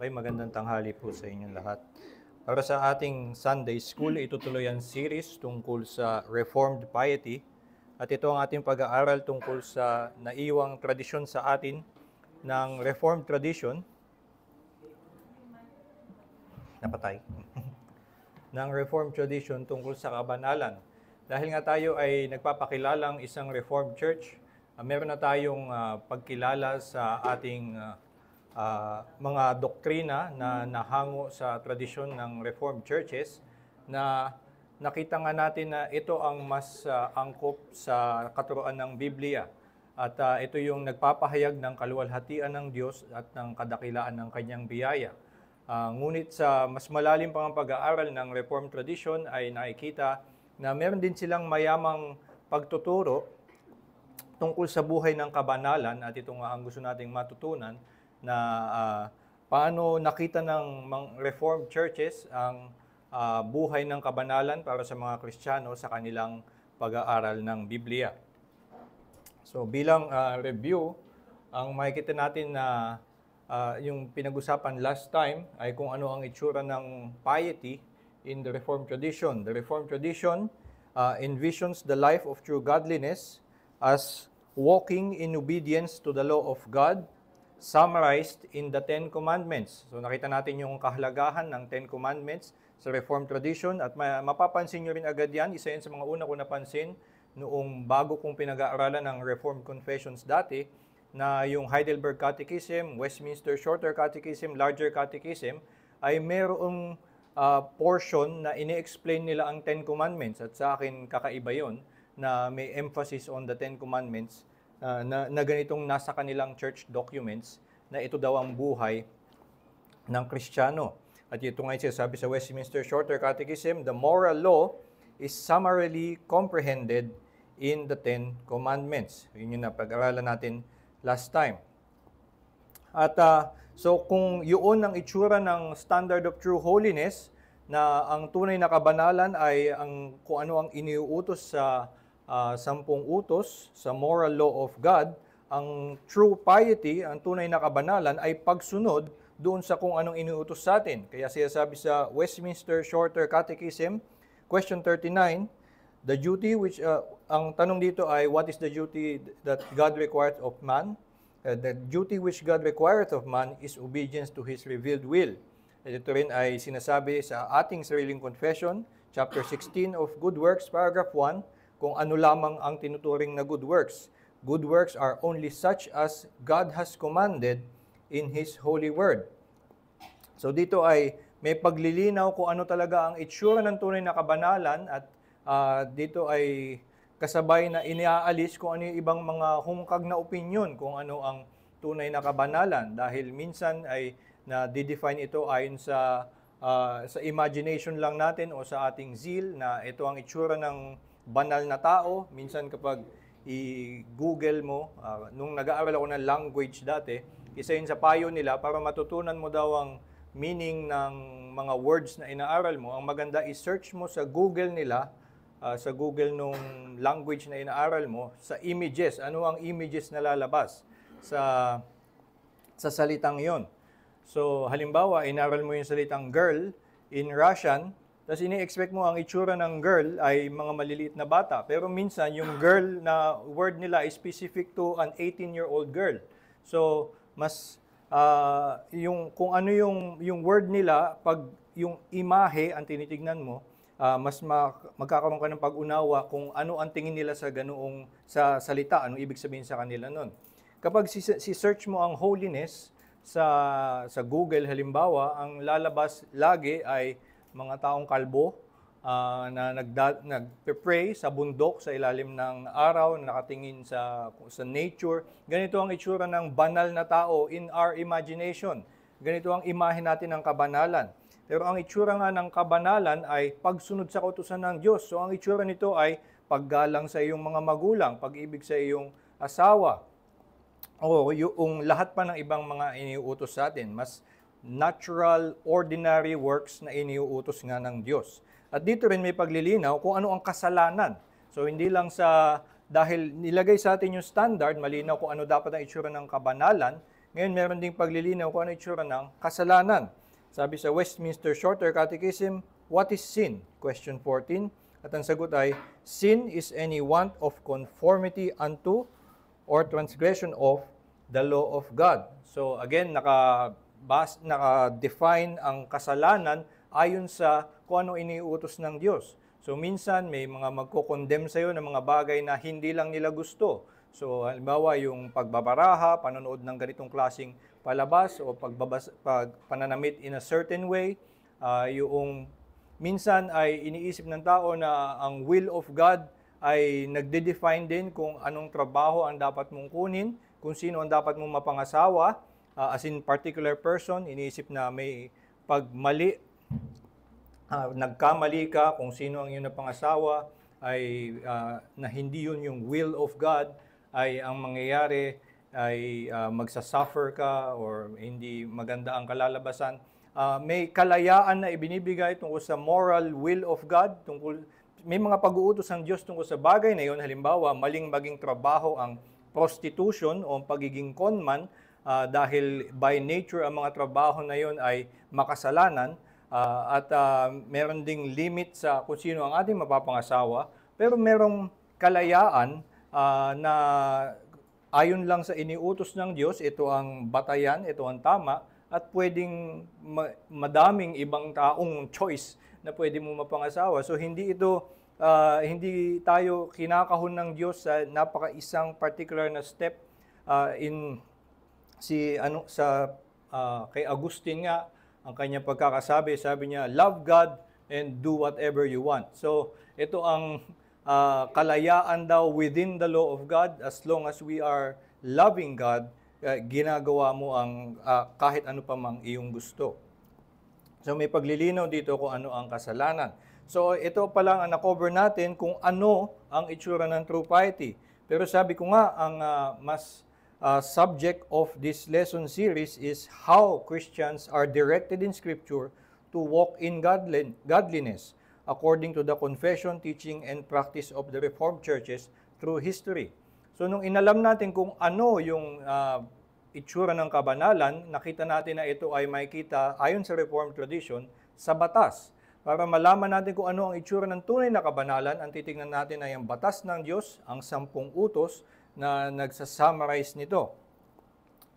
Okay, magandang tanghali po sa inyong lahat. Para sa ating Sunday School, itutuloy ang series tungkol sa Reformed Piety at ito ang ating pag-aaral tungkol sa naiwang tradisyon sa atin ng Reformed Tradition napatay ng Reformed Tradition tungkol sa kabanalan. Dahil nga tayo ay nagpapakilalang isang Reformed Church, uh, meron na tayong uh, pagkilala sa ating uh, uh, mga doktrina na nahango sa tradisyon ng Reformed churches na nakita nga natin na ito ang mas uh, angkop sa katuruan ng Biblia. At uh, ito yung nagpapahayag ng kaluwalhatian ng Diyos at ng kadakilaan ng kanyang biyaya. Uh, ngunit sa mas malalim pang pag-aaral ng Reformed tradition ay nakikita na meron din silang mayamang pagtuturo tungkol sa buhay ng kabanalan at ito nga ang gusto nating matutunan na uh, paano nakita ng mga Reformed churches ang uh, buhay ng kabanalan para sa mga Kristiyano sa kanilang pag-aaral ng Biblia. So bilang uh, review, ang makikita natin na uh, yung pinag-usapan last time ay kung ano ang itsura ng piety in the Reformed tradition. The Reformed tradition uh, envisions the life of true godliness as walking in obedience to the law of God summarized in the Ten Commandments. So nakita natin yung kahalagahan ng Ten Commandments sa Reformed tradition at mapapansin nyo rin agad yan. Isa yan sa mga una ko napansin noong bago kong pinag-aaralan ng Reformed Confessions dati na yung Heidelberg Catechism, Westminster Shorter Catechism, Larger Catechism ay merong uh, portion na ine-explain nila ang Ten Commandments at sa akin kakaiba yon na may emphasis on the Ten Commandments uh, na, na ganitong nasa kanilang church documents na ito daw ang buhay ng Kristiyano. At ito nga sabi sa Westminster Shorter Catechism, the moral law is summarily comprehended in the Ten Commandments. Yun yung napag-aralan natin last time. At uh, so kung yun ang itsura ng standard of true holiness, na ang tunay na kabanalan ay ang kung ano ang iniuutos sa uh, sampung utos sa moral law of God, ang true piety, ang tunay na kabanalan ay pagsunod doon sa kung anong inuutos sa atin. Kaya sabi sa Westminster Shorter Catechism, question 39, the duty which, uh, ang tanong dito ay, what is the duty that God requires of man? Uh, the duty which God requires of man is obedience to His revealed will. At ito rin ay sinasabi sa ating sariling confession, chapter 16 of Good Works, paragraph 1, kung ano lamang ang tinuturing na good works. Good works are only such as God has commanded in His holy word. So dito ay may paglilinaw kung ano talaga ang itsura ng tunay na kabanalan at uh, dito ay kasabay na inaalis kung ano yung ibang mga humkag na opinion kung ano ang tunay na kabanalan dahil minsan ay na define ito ayon sa uh, sa imagination lang natin o sa ating zeal na ito ang itsura ng banal na tao. Minsan kapag i-google mo, uh, nung nag-aaral ako ng language dati, isa yun sa payo nila para matutunan mo daw ang meaning ng mga words na inaaral mo. Ang maganda i search mo sa Google nila, uh, sa Google nung language na inaaral mo, sa images. Ano ang images na lalabas sa, sa salitang yon So halimbawa, inaaral mo yung salitang girl in Russian, tapos ini-expect mo ang itsura ng girl ay mga maliliit na bata. Pero minsan, yung girl na word nila is specific to an 18-year-old girl. So, mas uh, yung kung ano yung yung word nila pag yung imahe ang tinitignan mo, uh, mas ma- magkakaroon ka ng pag-unawa kung ano ang tingin nila sa ganoong sa salita, ano ibig sabihin sa kanila noon. Kapag si, si search mo ang holiness sa sa Google halimbawa, ang lalabas lagi ay mga taong kalbo uh, na nagda- nagpe-pray sa bundok sa ilalim ng araw, na nakatingin sa, sa nature. Ganito ang itsura ng banal na tao in our imagination. Ganito ang imahe natin ng kabanalan. Pero ang itsura nga ng kabanalan ay pagsunod sa kautusan ng Diyos. So ang itsura nito ay paggalang sa iyong mga magulang, pag-ibig sa iyong asawa, o yung lahat pa ng ibang mga iniuutos sa atin. Mas natural, ordinary works na iniuutos nga ng Diyos. At dito rin may paglilinaw kung ano ang kasalanan. So hindi lang sa dahil nilagay sa atin yung standard, malinaw kung ano dapat ang itsura ng kabanalan, ngayon meron ding paglilinaw kung ano itsura ng kasalanan. Sabi sa Westminster Shorter Catechism, What is sin? Question 14. At ang sagot ay, Sin is any want of conformity unto or transgression of the law of God. So again, naka bas, naka-define ang kasalanan ayon sa kung ano iniutos ng Diyos. So minsan may mga magko-condemn sa iyo ng mga bagay na hindi lang nila gusto. So halimbawa yung pagbabaraha, panonood ng ganitong klasing palabas o pagbabas, pag, pananamit in a certain way, uh, yung minsan ay iniisip ng tao na ang will of God ay nagde-define din kung anong trabaho ang dapat mong kunin, kung sino ang dapat mong mapangasawa, uh, as in particular person, iniisip na may pagmali, uh, nagkamali ka kung sino ang iyong napangasawa, ay uh, na hindi yun yung will of God, ay ang mangyayari ay uh, magsasuffer ka or hindi maganda ang kalalabasan. Uh, may kalayaan na ibinibigay tungkol sa moral will of God, tungkol may mga pag-uutos ng Diyos tungkol sa bagay na yon. Halimbawa, maling maging trabaho ang prostitution o pagiging conman uh, dahil by nature ang mga trabaho na yon ay makasalanan uh, at uh, meron ding limit sa kung sino ang ating mapapangasawa pero merong kalayaan uh, na ayon lang sa iniutos ng Diyos ito ang batayan ito ang tama at pwedeng ma- madaming ibang taong choice na pwede mo mapangasawa so hindi ito uh, hindi tayo kinakahon ng Diyos sa napaka isang particular na step uh, in si ano sa uh, kay Agustin nga ang kanyang pagkakasabi, sabi niya, love God and do whatever you want. So, ito ang uh, kalayaan daw within the law of God as long as we are loving God, uh, ginagawa mo ang uh, kahit ano pa mang iyong gusto. So, may paglilinaw dito kung ano ang kasalanan. So, ito pa lang ang na-cover natin kung ano ang itsura ng true piety. Pero sabi ko nga, ang uh, mas uh, subject of this lesson series is how Christians are directed in Scripture to walk in godlin godliness according to the confession, teaching, and practice of the Reformed churches through history. So nung inalam natin kung ano yung uh, itsura ng kabanalan, nakita natin na ito ay makikita ayon sa Reformed tradition sa batas. Para malaman natin kung ano ang itsura ng tunay na kabanalan, ang titingnan natin ay ang batas ng Diyos, ang sampung utos, na nagsasummarize nito.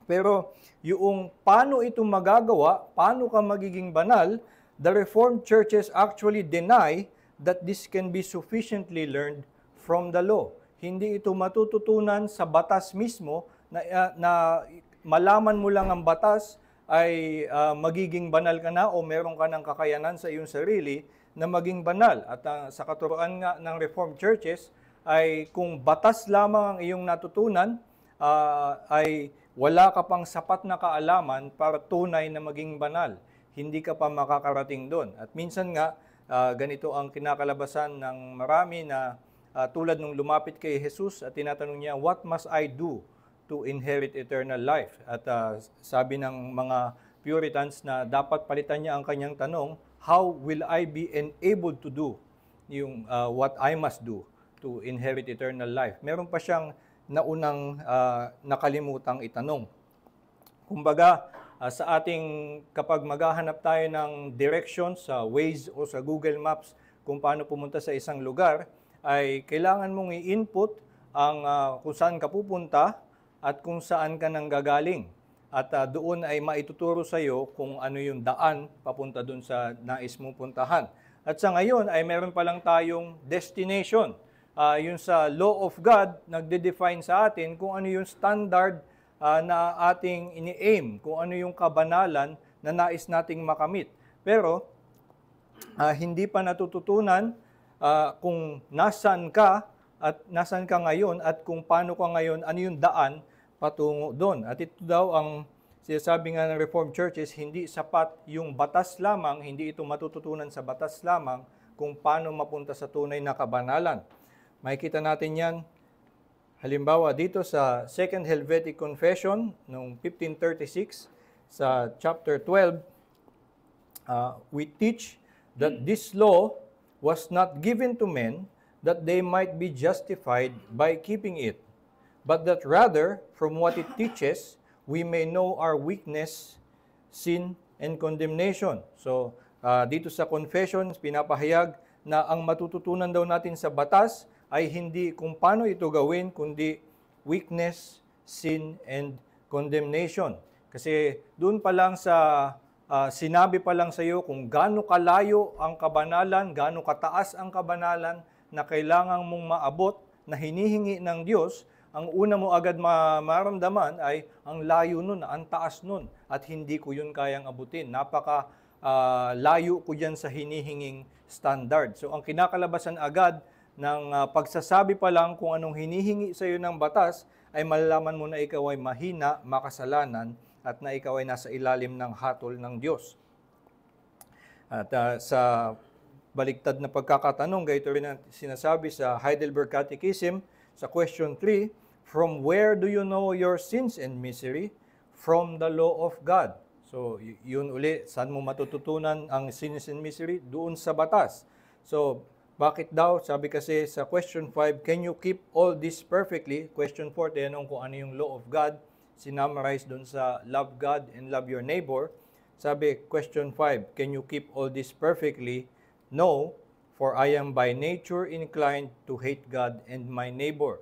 Pero yung paano ito magagawa, paano ka magiging banal, the Reformed churches actually deny that this can be sufficiently learned from the law. Hindi ito matututunan sa batas mismo na, uh, na malaman mo lang ang batas ay uh, magiging banal ka na o meron ka ng kakayanan sa iyong sarili na maging banal. At uh, sa katuroan nga ng Reformed churches, ay kung batas lamang ang iyong natutunan, uh, ay wala ka pang sapat na kaalaman para tunay na maging banal. Hindi ka pa makakarating doon. At minsan nga, uh, ganito ang kinakalabasan ng marami na uh, tulad nung lumapit kay Jesus at tinatanong niya, What must I do to inherit eternal life? At uh, sabi ng mga Puritans na dapat palitan niya ang kanyang tanong, How will I be enabled to do yung uh, what I must do? to inherit eternal life. Meron pa siyang naunang uh, nakalimutang itanong. Kumbaga, uh, sa ating kapag maghahanap tayo ng direction sa Waze o sa Google Maps kung paano pumunta sa isang lugar, ay kailangan mong i-input ang uh, kung saan ka pupunta at kung saan ka nang gagaling. At uh, doon ay maituturo sa iyo kung ano yung daan papunta doon sa nais mong puntahan. At sa ngayon ay meron pa lang tayong destination uh, ah, yung sa law of God, nagde-define sa atin kung ano yung standard uh, na ating ini-aim, kung ano yung kabanalan na nais nating makamit. Pero uh, hindi pa natututunan uh, kung nasan ka at nasan ka ngayon at kung paano ka ngayon, ano yung daan patungo doon. At ito daw ang sinasabi nga ng Reformed Churches, hindi sapat yung batas lamang, hindi ito matututunan sa batas lamang kung paano mapunta sa tunay na kabanalan. Makikita natin yan Halimbawa dito sa Second Helvetic Confession noong 1536 sa chapter 12, uh, we teach that this law was not given to men that they might be justified by keeping it, but that rather from what it teaches we may know our weakness, sin, and condemnation. So uh, dito sa confession, pinapahayag na ang matututunan daw natin sa batas ay hindi kung paano ito gawin kundi weakness, sin, and condemnation. Kasi doon pa lang sa uh, sinabi pa lang sa iyo kung gaano kalayo ang kabanalan, gaano kataas ang kabanalan na kailangan mong maabot na hinihingi ng Diyos, ang una mo agad maramdaman ay ang layo nun, ang taas nun, at hindi ko yun kayang abutin. Napaka uh, layo ko dyan sa hinihinging standard. So ang kinakalabasan agad ng uh, ah, pagsasabi pa lang kung anong hinihingi sa iyo ng batas, ay malalaman mo na ikaw ay mahina, makasalanan, at na ikaw ay nasa ilalim ng hatol ng Diyos. At uh, sa baliktad na pagkakatanong, gayto rin ang sinasabi sa Heidelberg Catechism sa question 3, From where do you know your sins and misery? From the law of God. So, yun uli, saan mo matututunan ang sins and misery? Doon sa batas. So, bakit daw? Sabi kasi sa question 5, can you keep all this perfectly? Question 4, tinanong kung ano yung law of God. Sinummarize doon sa love God and love your neighbor. Sabi, question 5, can you keep all this perfectly? No, for I am by nature inclined to hate God and my neighbor.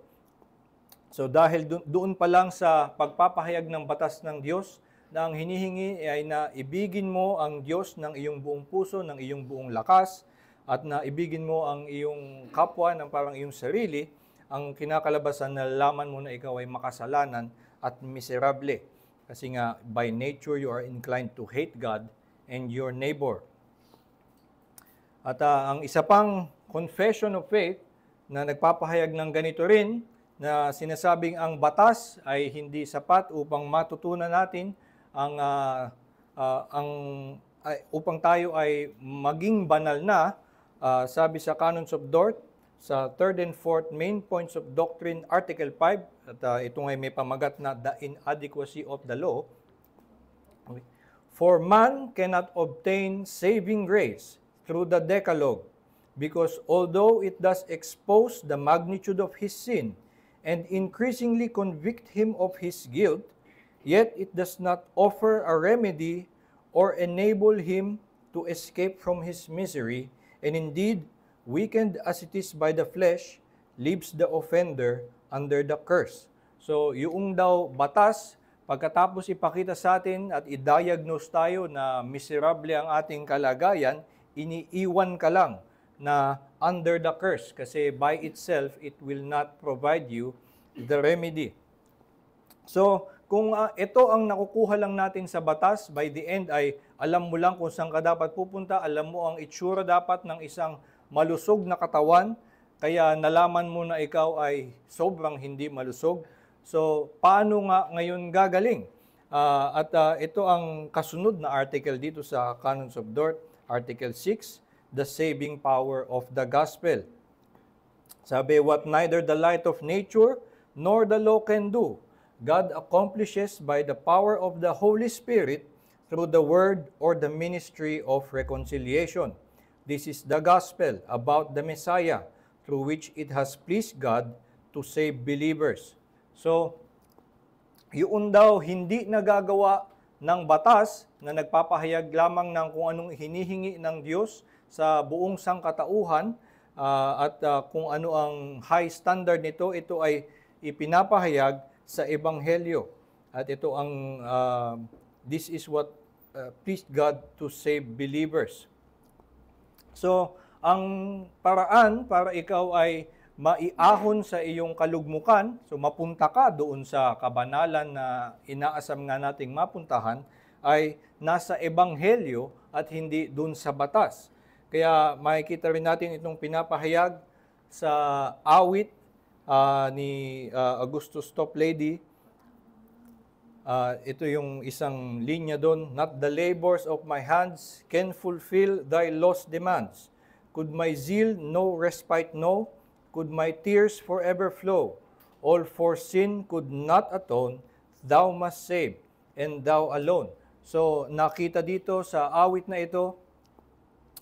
So dahil doon pa lang sa pagpapahayag ng batas ng Diyos, na ang hinihingi ay na ibigin mo ang Diyos ng iyong buong puso, ng iyong buong lakas, at na ibigin mo ang iyong kapwa ng parang iyong sarili, ang kinakalabasan na laman mo na ikaw ay makasalanan at miserable. Kasi nga, by nature, you are inclined to hate God and your neighbor. At uh, ang isa pang confession of faith na nagpapahayag ng ganito rin, na sinasabing ang batas ay hindi sapat upang matutunan natin ang uh, uh, ang ay, upang tayo ay maging banal na Uh, sabi sa Canons of Dort, sa third and fourth main points of doctrine, Article 5, at uh, ito ngay may pamagat na the inadequacy of the law. Okay. For man cannot obtain saving grace through the Decalogue, because although it does expose the magnitude of his sin and increasingly convict him of his guilt, yet it does not offer a remedy or enable him to escape from his misery and indeed, weakened as it is by the flesh, leaves the offender under the curse. So, yung daw batas, pagkatapos ipakita sa atin at i-diagnose tayo na miserable ang ating kalagayan, iniiwan ka lang na under the curse kasi by itself, it will not provide you the remedy. So, kung uh, ito ang nakukuha lang natin sa batas, by the end ay alam mo lang kung saan ka dapat pupunta, alam mo ang itsura dapat ng isang malusog na katawan, kaya nalaman mo na ikaw ay sobrang hindi malusog. So, paano nga ngayon gagaling? Uh, at uh, ito ang kasunod na article dito sa Canons of Dort, Article 6, The Saving Power of the Gospel. Sabi, what neither the light of nature nor the law can do, God accomplishes by the power of the Holy Spirit through the word or the ministry of reconciliation. This is the gospel about the Messiah through which it has pleased God to save believers. So, yun daw hindi nagagawa ng batas na nagpapahayag lamang ng kung anong hinihingi ng Diyos sa buong sangkatauhan uh, at uh, kung ano ang high standard nito, ito ay ipinapahayag sa Ebanghelyo. At ito ang, uh, this is what uh, pleased God to save believers. So, ang paraan para ikaw ay maiahon sa iyong kalugmukan, so mapunta ka doon sa kabanalan na inaasam nga nating mapuntahan, ay nasa ebanghelyo at hindi doon sa batas. Kaya makikita rin natin itong pinapahayag sa awit uh, ni uh, Augustus Toplady Uh, ito yung isang linya doon. Not the labors of my hands can fulfill thy lost demands. Could my zeal no respite know? Could my tears forever flow? All for sin could not atone. Thou must save, and thou alone. So nakita dito sa awit na ito,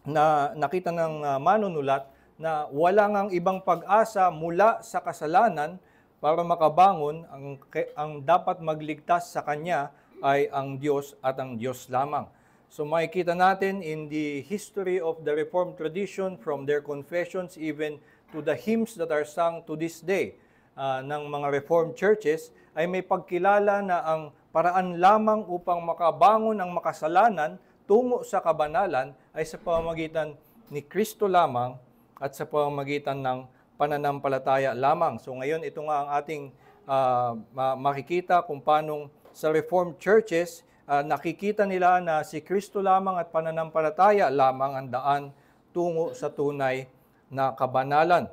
na nakita ng ah, manunulat na wala ngang ibang pag-asa mula sa kasalanan para makabangon, ang, ang dapat magligtas sa kanya ay ang Diyos at ang Diyos lamang. So makikita natin in the history of the Reformed tradition from their confessions even to the hymns that are sung to this day uh, ng mga Reformed churches ay may pagkilala na ang paraan lamang upang makabangon ang makasalanan tungo sa kabanalan ay sa pamamagitan ni Kristo lamang at sa pamamagitan ng pananampalataya lamang. So ngayon ito nga ang ating uh, makikita kung paanong sa Reformed Churches uh, nakikita nila na si Kristo lamang at pananampalataya lamang ang daan tungo sa tunay na kabanalan.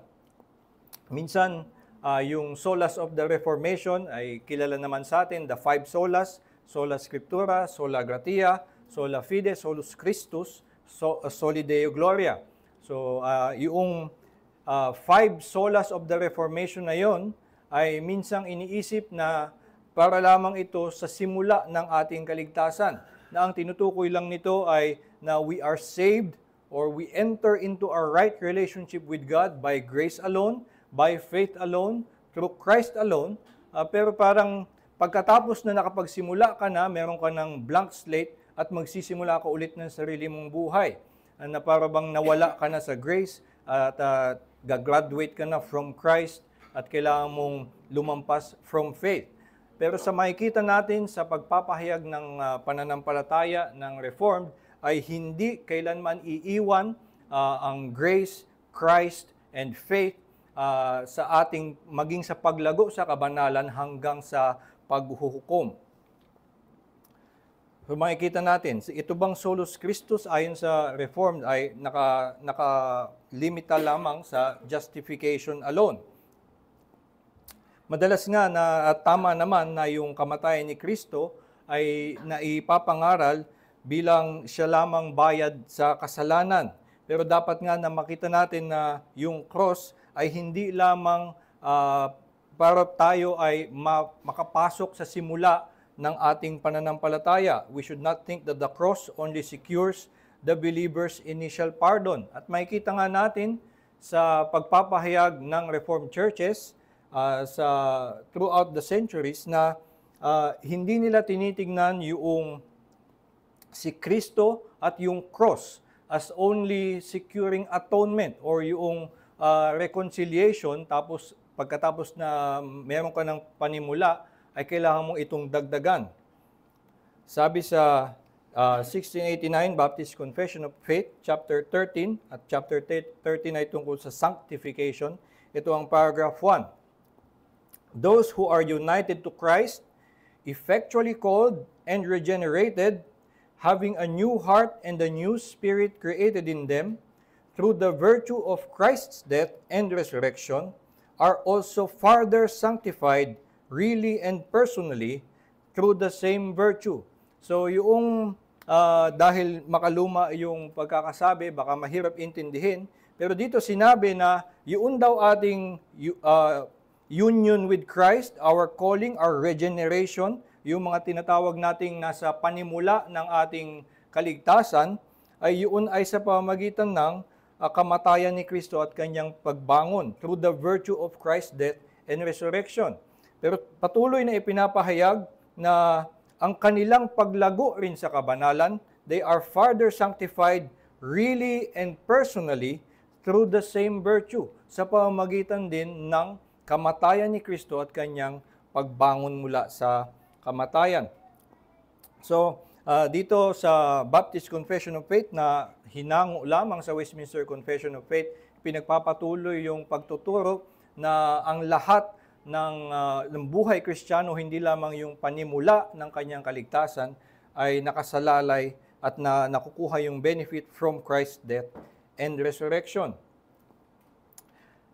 Minsan uh, yung solas of the Reformation ay kilala naman sa atin, the five solas, sola scriptura, sola gratia, sola fide, solus Christus, so, uh, soli Deo gloria. So uh, yung uh, five solas of the Reformation na yon ay minsang iniisip na para lamang ito sa simula ng ating kaligtasan. Na ang tinutukoy lang nito ay na we are saved or we enter into our right relationship with God by grace alone, by faith alone, through Christ alone. Uh, pero parang pagkatapos na nakapagsimula ka na, meron ka ng blank slate at magsisimula ka ulit ng sarili mong buhay. Uh, na para bang nawala ka na sa grace at uh, gagraduate ka na from Christ at kailangan mong lumampas from faith. Pero sa makikita natin sa pagpapahayag ng uh, pananampalataya ng Reformed ay hindi kailanman iiwan uh, ang grace, Christ, and faith uh, sa ating maging sa paglago sa kabanalan hanggang sa paghuhukom. So makikita natin, ito bang solus Christus ayon sa Reformed ay naka, naka-limita lamang sa justification alone. Madalas nga na tama naman na yung kamatayan ni Kristo ay naipapangaral bilang siya lamang bayad sa kasalanan. Pero dapat nga na makita natin na yung cross ay hindi lamang uh, para tayo ay ma- makapasok sa simula ng ating pananampalataya. We should not think that the cross only secures the believer's initial pardon. At makikita nga natin sa pagpapahayag ng Reformed churches uh, sa throughout the centuries na uh, hindi nila tinitingnan yung si Kristo at yung cross as only securing atonement or yung uh, reconciliation tapos pagkatapos na meron ka ng panimula ay kailangan mong itong dagdagan. Sabi sa uh, ah, 1689 Baptist Confession of Faith, chapter 13 at chapter 13 ay tungkol sa sanctification. Ito ang paragraph 1. Those who are united to Christ, effectually called and regenerated, having a new heart and a new spirit created in them, through the virtue of Christ's death and resurrection, are also further sanctified really and personally through the same virtue. So yung uh, dahil makaluma yung pagkakasabi, baka mahirap intindihin, pero dito sinabi na yun daw ating uh, union with Christ, our calling, our regeneration, yung mga tinatawag nating nasa panimula ng ating kaligtasan, ay yun ay sa pamagitan ng uh, kamatayan ni Kristo at kanyang pagbangon through the virtue of Christ's death and resurrection. Pero patuloy na ipinapahayag na ang kanilang paglago rin sa kabanalan, they are further sanctified really and personally through the same virtue sa pamamagitan din ng kamatayan ni Kristo at kanyang pagbangon mula sa kamatayan. So, uh, dito sa Baptist Confession of Faith na hinango lamang sa Westminster Confession of Faith, pinagpapatuloy yung pagtuturo na ang lahat ng, uh, ng buhay kristyano, hindi lamang yung panimula ng kanyang kaligtasan, ay nakasalalay at na, nakukuha yung benefit from Christ's death and resurrection.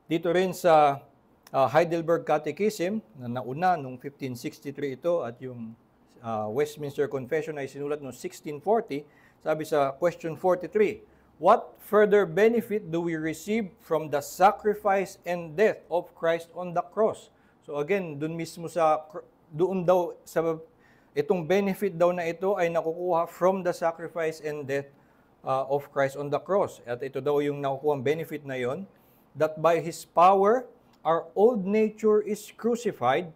Dito rin sa uh, Heidelberg Catechism, na nauna noong 1563 ito at yung uh, Westminster Confession ay sinulat noong 1640, sabi sa question 43, What further benefit do we receive from the sacrifice and death of Christ on the cross? So again, doon mismo sa doon daw sa itong benefit daw na ito ay nakukuha from the sacrifice and death uh, of Christ on the cross. At ito daw yung nakukuha benefit na yon that by his power our old nature is crucified,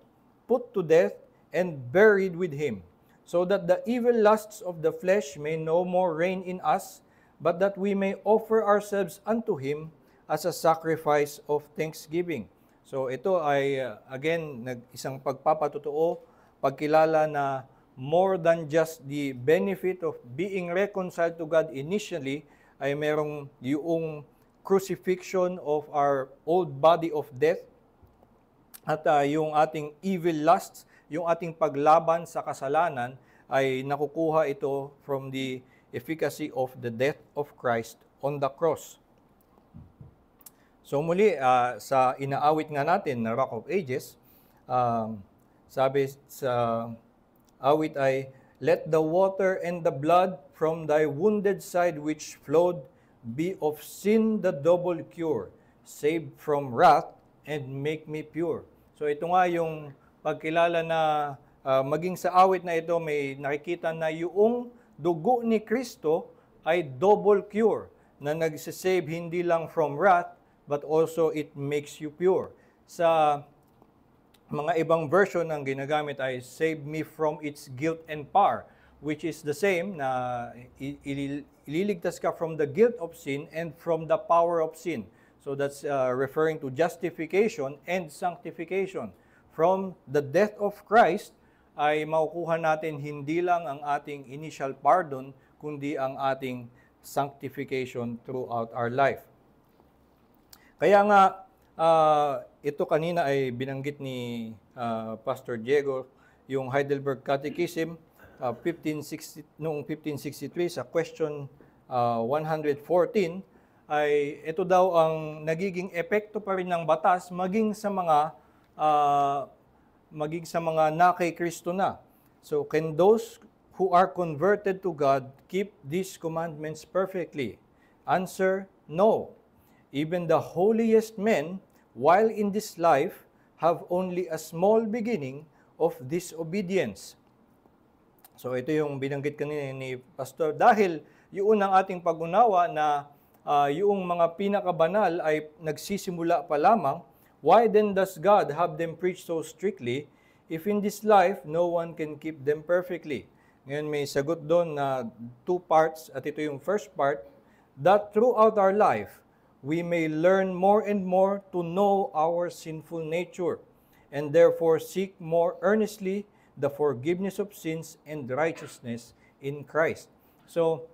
put to death and buried with him, so that the evil lusts of the flesh may no more reign in us, but that we may offer ourselves unto him as a sacrifice of thanksgiving. So ito ay uh, again nag isang pagpapatotoo, pagkilala na more than just the benefit of being reconciled to God initially ay merong yung crucifixion of our old body of death at uh, yung ating evil lusts, yung ating paglaban sa kasalanan ay nakukuha ito from the efficacy of the death of Christ on the cross. So muli, uh, sa inaawit nga natin na Rock of Ages, um, sabi sa awit ay, Let the water and the blood from thy wounded side which flowed be of sin the double cure, save from wrath and make me pure. So ito nga yung pagkilala na uh, maging sa awit na ito may nakikita na yung dugo ni Kristo ay double cure na nagsisave hindi lang from wrath but also it makes you pure. Sa mga ibang version ng ginagamit ay save me from its guilt and power which is the same na ililigtas ka from the guilt of sin and from the power of sin. So that's uh, referring to justification and sanctification. From the death of Christ ay makukuha natin hindi lang ang ating initial pardon kundi ang ating sanctification throughout our life. Kaya nga, uh, ito kanina ay binanggit ni uh, Pastor Diego, yung Heidelberg Catechism, uh, ah, 1560, noong 1563 sa question uh, 114, ay ito daw ang nagiging epekto pa rin ng batas maging sa mga uh, maging sa mga na kay Kristo na. So, can those who are converted to God keep these commandments perfectly? Answer, no. Even the holiest men, while in this life, have only a small beginning of disobedience. So ito yung binanggit kanina ni Pastor dahil yung ang ating pag-unawa na uh, yung mga pinakabanal ay nagsisimula pa lamang, why then does God have them preach so strictly if in this life no one can keep them perfectly? Ngayon may sagot doon na two parts at ito yung first part that throughout our life we may learn more and more to know our sinful nature and therefore seek more earnestly the forgiveness of sins and righteousness in Christ. So,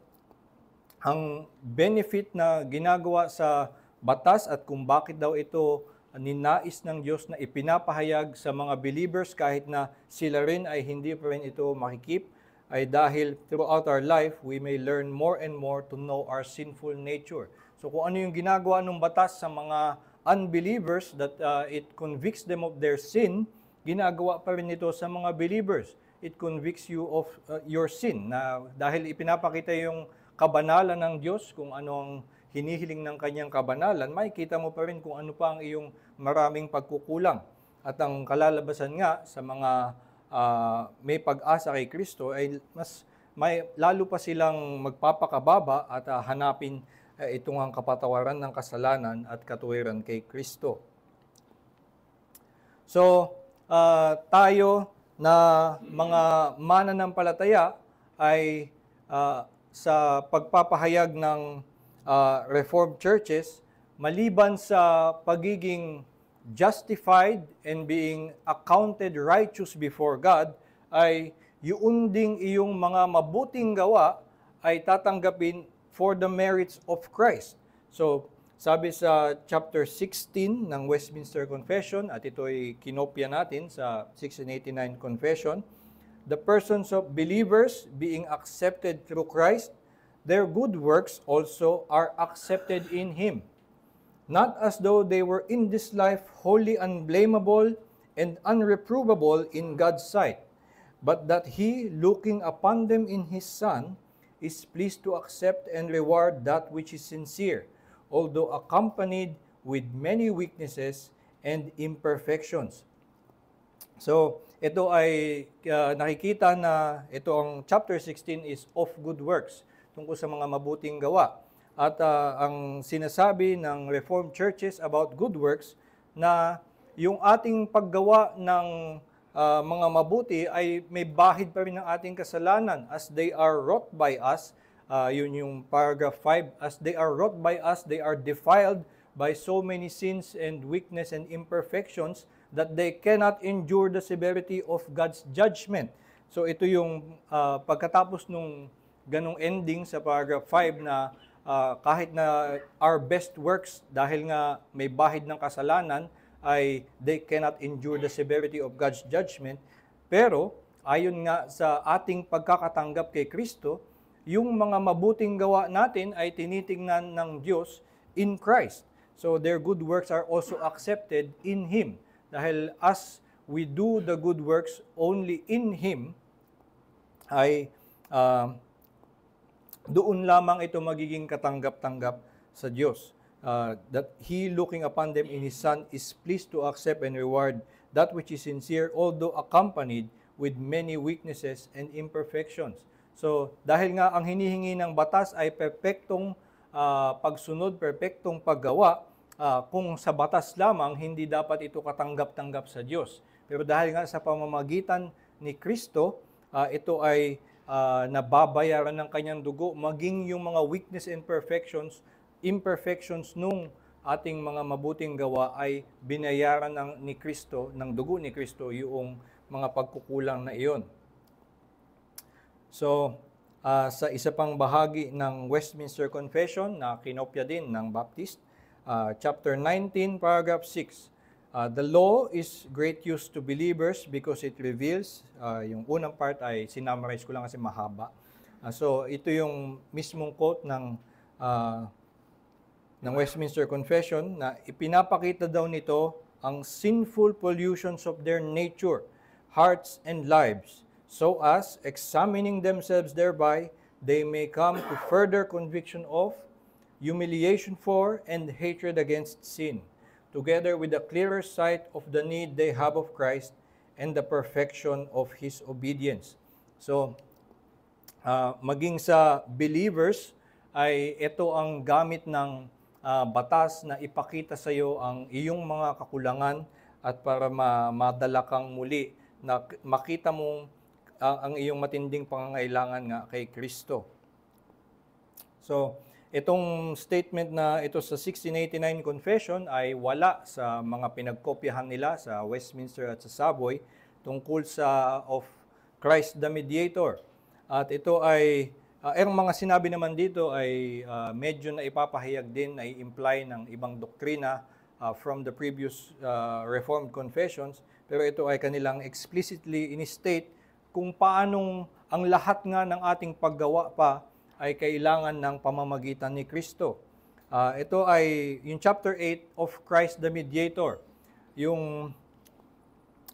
ang benefit na ginagawa sa batas at kung bakit daw ito ninais ng Diyos na ipinapahayag sa mga believers kahit na sila rin ay hindi pa rin ito makikip ay dahil throughout our life, we may learn more and more to know our sinful nature. So kung ano yung ginagawa ng batas sa mga unbelievers that uh, it convicts them of their sin, ginagawa pa rin ito sa mga believers. It convicts you of uh, your sin na dahil ipinapakita yung kabanalan ng Diyos kung anong hinihiling ng kanyang kabanalan, makikita mo pa rin kung ano pa ang iyong maraming pagkukulang. At ang kalalabasan nga sa mga uh, may pag-asa kay Kristo ay mas may lalo pa silang magpapakababa at uh, hanapin ay eh, itong ang kapatawaran ng kasalanan at katuwiran kay Kristo. So, uh, tayo na mga mananampalataya ay uh, sa pagpapahayag ng uh, Reformed Churches, maliban sa pagiging justified and being accounted righteous before God, ay yun ding iyong mga mabuting gawa ay tatanggapin for the merits of Christ. So, sabi sa chapter 16 ng Westminster Confession, at ito ay kinopya natin sa 1689 Confession, the persons of believers being accepted through Christ, their good works also are accepted in Him, not as though they were in this life wholly unblameable and unreprovable in God's sight, but that He, looking upon them in His Son, is pleased to accept and reward that which is sincere, although accompanied with many weaknesses and imperfections. So, ito ay uh, nakikita na ito ang chapter 16 is of good works, tungkol sa mga mabuting gawa. At uh, ang sinasabi ng Reformed churches about good works na yung ating paggawa ng uh, mga mabuti ay may bahid pa rin ng ating kasalanan as they are wrought by us. Uh, yun yung paragraph 5. As they are wrought by us, they are defiled by so many sins and weakness and imperfections that they cannot endure the severity of God's judgment. So ito yung uh, pagkatapos nung ganong ending sa paragraph 5 na uh, kahit na our best works dahil nga may bahid ng kasalanan, ay they cannot endure the severity of God's judgment. Pero ayon nga sa ating pagkakatanggap kay Kristo, yung mga mabuting gawa natin ay tinitingnan ng Diyos in Christ. So their good works are also accepted in Him. Dahil as we do the good works only in Him, ay uh, doon lamang ito magiging katanggap-tanggap sa Diyos uh, that he looking upon them in his son is pleased to accept and reward that which is sincere although accompanied with many weaknesses and imperfections. So dahil nga ang hinihingi ng batas ay perpektong uh, pagsunod, perpektong paggawa, uh, kung sa batas lamang hindi dapat ito katanggap-tanggap sa Diyos. Pero dahil nga sa pamamagitan ni Kristo, uh, ito ay uh, nababayaran ng kanyang dugo, maging yung mga weakness and perfections imperfections nung ating mga mabuting gawa ay binayaran ng, ni Kristo, ng dugo ni Kristo, yung mga pagkukulang na iyon. So, uh, sa isa pang bahagi ng Westminster Confession na kinopya din ng Baptist, uh, chapter 19, paragraph 6, uh, ah, The law is great use to believers because it reveals, uh, yung unang part ay sinummarize ko lang kasi mahaba. Uh, so, ito yung mismong quote ng uh, ng Westminster Confession na ipinapakita daw nito ang sinful pollutions of their nature, hearts, and lives, so as, examining themselves thereby, they may come to further conviction of, humiliation for, and hatred against sin, together with a clearer sight of the need they have of Christ and the perfection of His obedience. So, uh, maging sa believers, ay ito ang gamit ng uh, batas na ipakita sa iyo ang iyong mga kakulangan at para ma- madala kang muli na makita mong uh, ang iyong matinding pangangailangan nga kay Kristo. So, itong statement na ito sa 1689 Confession ay wala sa mga pinagkopyahan nila sa Westminster at sa Savoy tungkol sa of Christ the Mediator. At ito ay Uh, ang mga sinabi naman dito ay uh, medyo na ipapahayag din, ay imply ng ibang doktrina uh, from the previous uh, Reformed confessions, pero ito ay kanilang explicitly in-state kung paanong ang lahat nga ng ating paggawa pa ay kailangan ng pamamagitan ni Kristo. Uh, ito ay yung chapter 8 of Christ the Mediator. Yung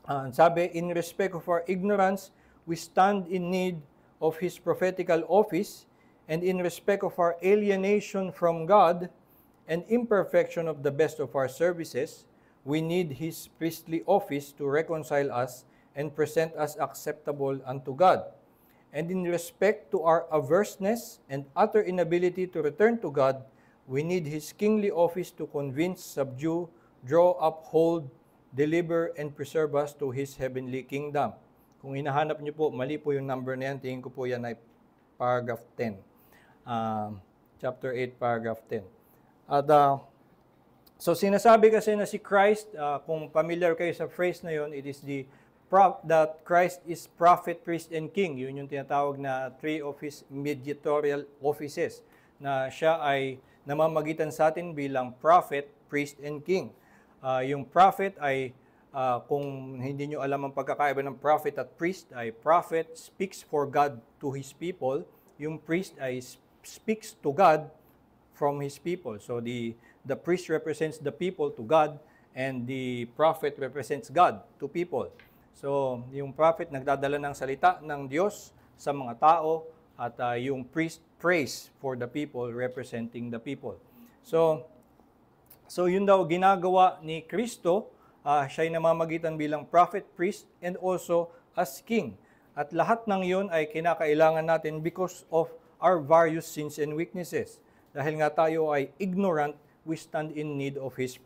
uh, sabi, in respect of our ignorance, we stand in need of his prophetical office and in respect of our alienation from God and imperfection of the best of our services, we need his priestly office to reconcile us and present us acceptable unto God. And in respect to our averseness and utter inability to return to God, we need his kingly office to convince, subdue, draw up, hold, deliver, and preserve us to his heavenly kingdom. Kung hinahanap niyo po, mali po yung number na yan. Tingin ko po yan ay paragraph 10. Uh, um, chapter 8, paragraph 10. At uh, so sinasabi kasi na si Christ, uh, kung familiar kayo sa phrase na yon, it is the that Christ is prophet, priest, and king. Yun yung tinatawag na three of his mediatorial offices na siya ay namamagitan sa atin bilang prophet, priest, and king. Uh, yung prophet ay Uh, kung hindi nyo alam ang pagkakaiba ng prophet at priest ay prophet speaks for God to his people. Yung priest ay speaks to God from his people. So the, the priest represents the people to God and the prophet represents God to people. So yung prophet nagdadala ng salita ng Diyos sa mga tao at uh, yung priest prays for the people representing the people. So so yun daw ginagawa ni Kristo uh, ah, siya ay namamagitan bilang prophet, priest, and also as king. At lahat ng iyon ay kinakailangan natin because of our various sins and weaknesses. Dahil nga tayo ay ignorant, we stand in need of His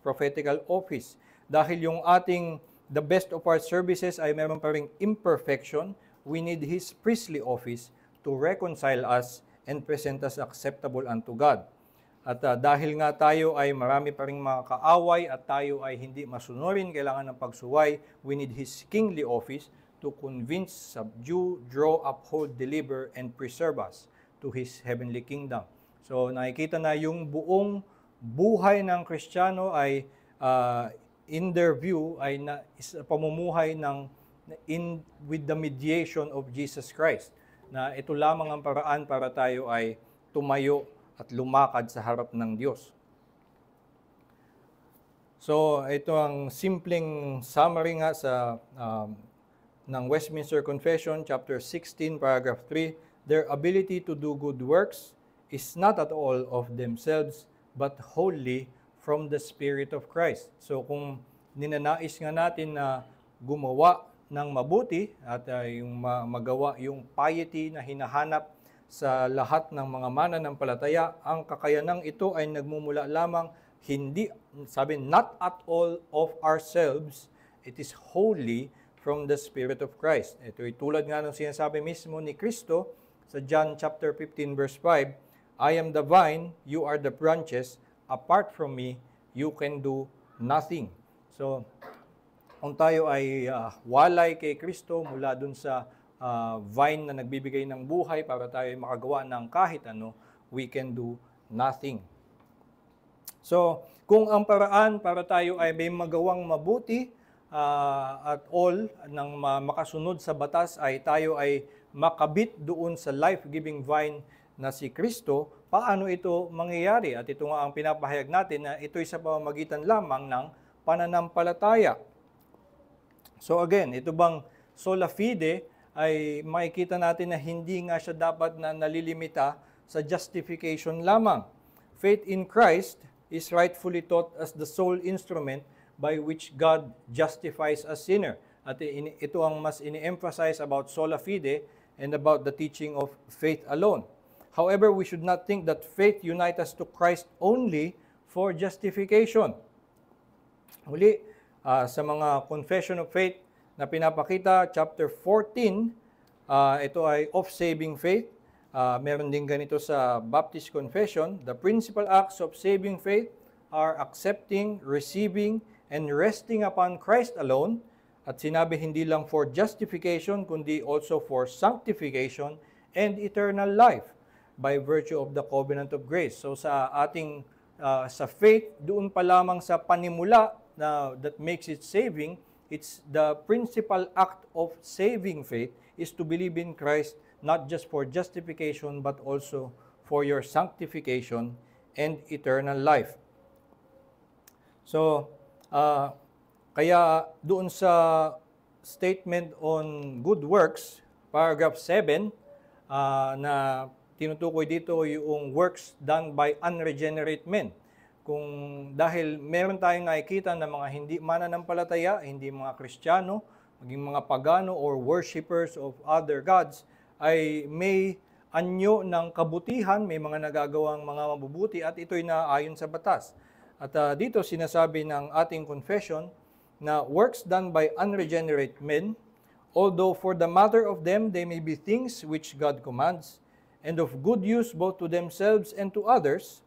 prophetical office. Dahil yung ating the best of our services ay meron pa ring imperfection, we need His priestly office to reconcile us and present us acceptable unto God. At uh, dahil nga tayo ay marami pa rin mga kaaway at tayo ay hindi masunurin, kailangan ng pagsuway, we need His kingly office to convince, subdue, draw, uphold, deliver, and preserve us to His heavenly kingdom. So nakikita na yung buong buhay ng Kristiyano ay uh, in their view ay na, is, pamumuhay ng in with the mediation of Jesus Christ na ito lamang ang paraan para tayo ay tumayo at lumakad sa harap ng Diyos. So ito ang simpleng summary nga sa um, ng Westminster Confession chapter 16 paragraph 3 their ability to do good works is not at all of themselves but wholly from the spirit of Christ. So kung ninanais nga natin na gumawa ng mabuti at uh, yung magawa yung piety na hinahanap sa lahat ng mga mananampalataya, ang kakayanang ito ay nagmumula lamang hindi, sabi, not at all of ourselves, it is wholly from the Spirit of Christ. Ito ay tulad nga ng sinasabi mismo ni Kristo sa John chapter 15 verse 5, I am the vine, you are the branches, apart from me, you can do nothing. So, kung tayo ay uh, walay kay Kristo mula dun sa uh, vine na nagbibigay ng buhay para tayo makagawa ng kahit ano, we can do nothing. So, kung ang paraan para tayo ay may magawang mabuti uh, at all ng makasunod sa batas ay tayo ay makabit doon sa life-giving vine na si Kristo, paano ito mangyayari? At ito nga ang pinapahayag natin na ito'y sa pamamagitan lamang ng pananampalataya. So again, ito bang sola fide ay makikita natin na hindi nga siya dapat na nalilimita sa justification lamang. Faith in Christ is rightfully taught as the sole instrument by which God justifies a sinner. At ito ang mas ini-emphasize about sola fide and about the teaching of faith alone. However, we should not think that faith unites us to Christ only for justification. Uli, uh, ah, sa mga confession of faith, na pinapakita, chapter 14, uh, ito ay of saving faith. Uh, meron din ganito sa Baptist Confession, the principal acts of saving faith are accepting, receiving, and resting upon Christ alone. At sinabi hindi lang for justification, kundi also for sanctification and eternal life by virtue of the covenant of grace. So sa ating uh, sa faith, doon pa lamang sa panimula na that makes it saving, It's the principal act of saving faith is to believe in Christ not just for justification but also for your sanctification and eternal life. So, uh, kaya doon sa statement on good works, paragraph 7, uh, na tinutukoy dito yung works done by unregenerate men. Kung dahil meron tayong nakikita na mga hindi mananampalataya, hindi mga Kristiyano, maging mga pagano or worshippers of other gods, ay may anyo ng kabutihan, may mga nagagawang mga mabubuti at ito'y naayon sa batas. At uh, dito sinasabi ng ating confession na works done by unregenerate men, although for the matter of them they may be things which God commands, and of good use both to themselves and to others,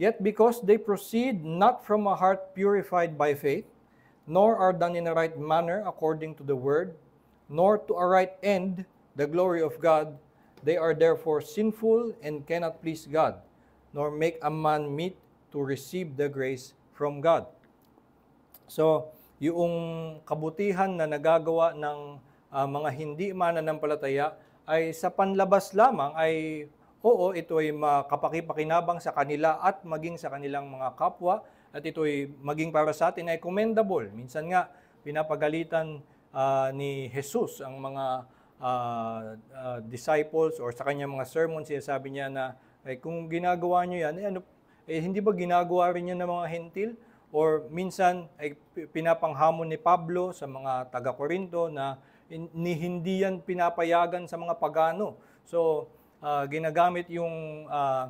Yet because they proceed not from a heart purified by faith, nor are done in a right manner according to the word, nor to a right end, the glory of God, they are therefore sinful and cannot please God, nor make a man meet to receive the grace from God. So, yung kabutihan na nagagawa ng uh, mga hindi mananampalataya ay sa panlabas lamang ay Oo, ito ay makapakipakinabang sa kanila at maging sa kanilang mga kapwa at ito ay maging para sa atin ay commendable. Minsan nga, pinapagalitan uh, ni Jesus ang mga uh, uh, disciples or sa kanyang mga sermons, sabi niya na eh, kung ginagawa niyo yan, eh, ano, eh, hindi ba ginagawa rin niya ng mga hentil? Or minsan ay eh, pinapanghamon ni Pablo sa mga taga-Korinto na in, ni hindi yan pinapayagan sa mga pagano. So, uh, ginagamit yung uh,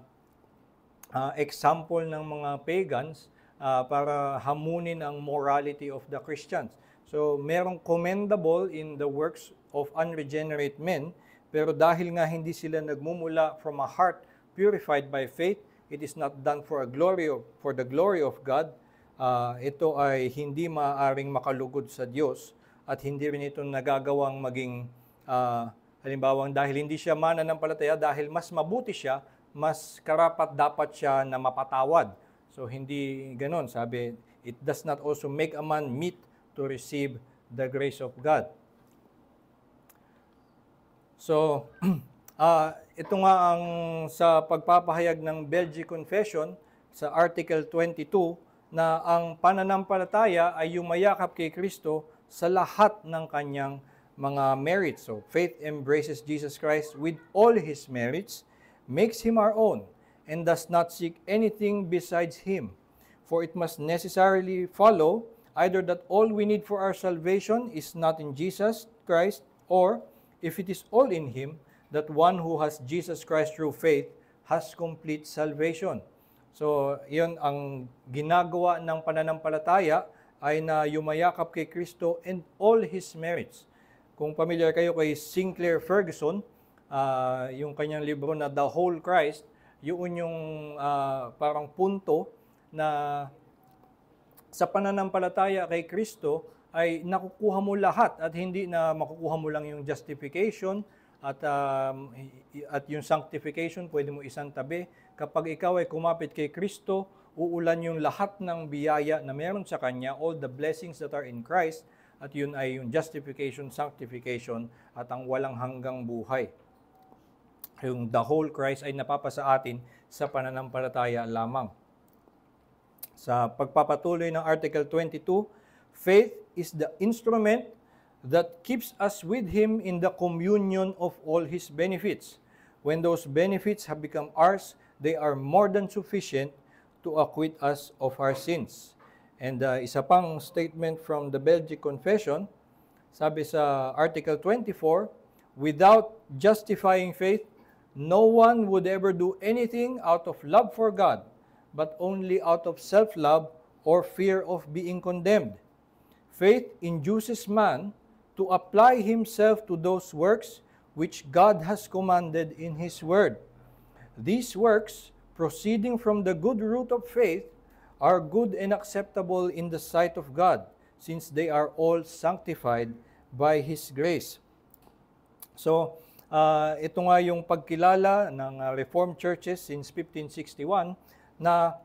uh, example ng mga pagans uh, para hamunin ang morality of the Christians. So, merong commendable in the works of unregenerate men, pero dahil nga hindi sila nagmumula from a heart purified by faith, it is not done for a glory of, for the glory of God. Uh, ito ay hindi maaring makalugod sa Diyos at hindi rin ito nagagawang maging uh, Halimbawang dahil hindi siya mananampalataya dahil mas mabuti siya, mas karapat dapat siya na mapatawad. So hindi ganon. Sabi, it does not also make a man meet to receive the grace of God. So, uh, ito nga ang sa pagpapahayag ng Belgian Confession sa Article 22 na ang pananampalataya ay yumayakap kay Kristo sa lahat ng kanyang mga merits. So, faith embraces Jesus Christ with all His merits, makes Him our own, and does not seek anything besides Him. For it must necessarily follow either that all we need for our salvation is not in Jesus Christ, or if it is all in Him, that one who has Jesus Christ through faith has complete salvation. So, yun ang ginagawa ng pananampalataya ay na yumayakap kay Kristo and all His merits. Kung familiar kayo kay Sinclair Ferguson, uh, yung kanyang libro na The Whole Christ, yun yung uh, parang punto na sa pananampalataya kay Kristo ay nakukuha mo lahat at hindi na makukuha mo lang yung justification at um, at yung sanctification pwede mo isang tabi kapag ikaw ay kumapit kay Kristo uulan yung lahat ng biyaya na meron sa kanya all the blessings that are in Christ at yun ay yung justification, sanctification at ang walang hanggang buhay. Yung the whole Christ ay napapasa atin sa pananampalataya lamang. Sa pagpapatuloy ng Article 22, faith is the instrument that keeps us with Him in the communion of all His benefits. When those benefits have become ours, they are more than sufficient to acquit us of our sins. And uh, isa pang statement from the Belgic Confession, sabi sa Article 24, without justifying faith, no one would ever do anything out of love for God, but only out of self-love or fear of being condemned. Faith induces man to apply himself to those works which God has commanded in his word. These works, proceeding from the good root of faith, are good and acceptable in the sight of God, since they are all sanctified by His grace. So, uh, ito nga yung pagkilala ng uh, Reformed Churches since 1561 na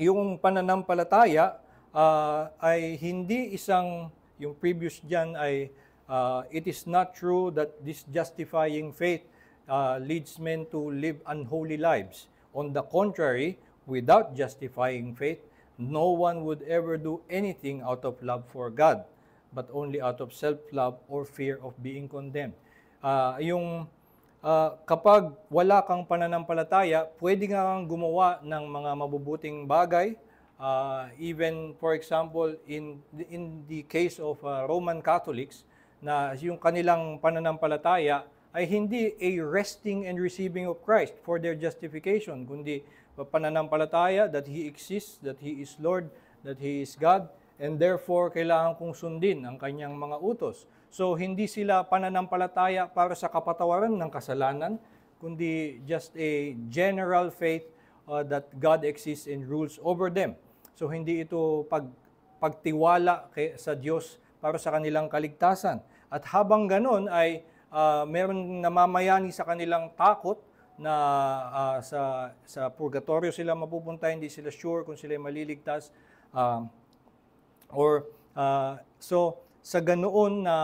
yung pananampalataya uh, ay hindi isang, yung previous dyan ay, uh, it is not true that this justifying faith uh, leads men to live unholy lives. On the contrary, without justifying faith, no one would ever do anything out of love for God, but only out of self-love or fear of being condemned. Uh, yung uh, kapag wala kang pananampalataya, pwede nga kang gumawa ng mga mabubuting bagay. Uh, even, for example, in, in the case of uh, Roman Catholics, na yung kanilang pananampalataya ay hindi a resting and receiving of Christ for their justification, kundi pananampalataya that He exists, that He is Lord, that He is God, and therefore kailangan kong sundin ang kanyang mga utos. So hindi sila pananampalataya para sa kapatawaran ng kasalanan, kundi just a general faith uh, that God exists and rules over them. So hindi ito pag, pagtiwala kay, sa Diyos para sa kanilang kaligtasan. At habang ganon ay uh, meron namamayani sa kanilang takot na uh, sa sa purgatorio sila mapupunta, hindi sila sure kung sila maliligtas uh, or uh, so sa ganoon na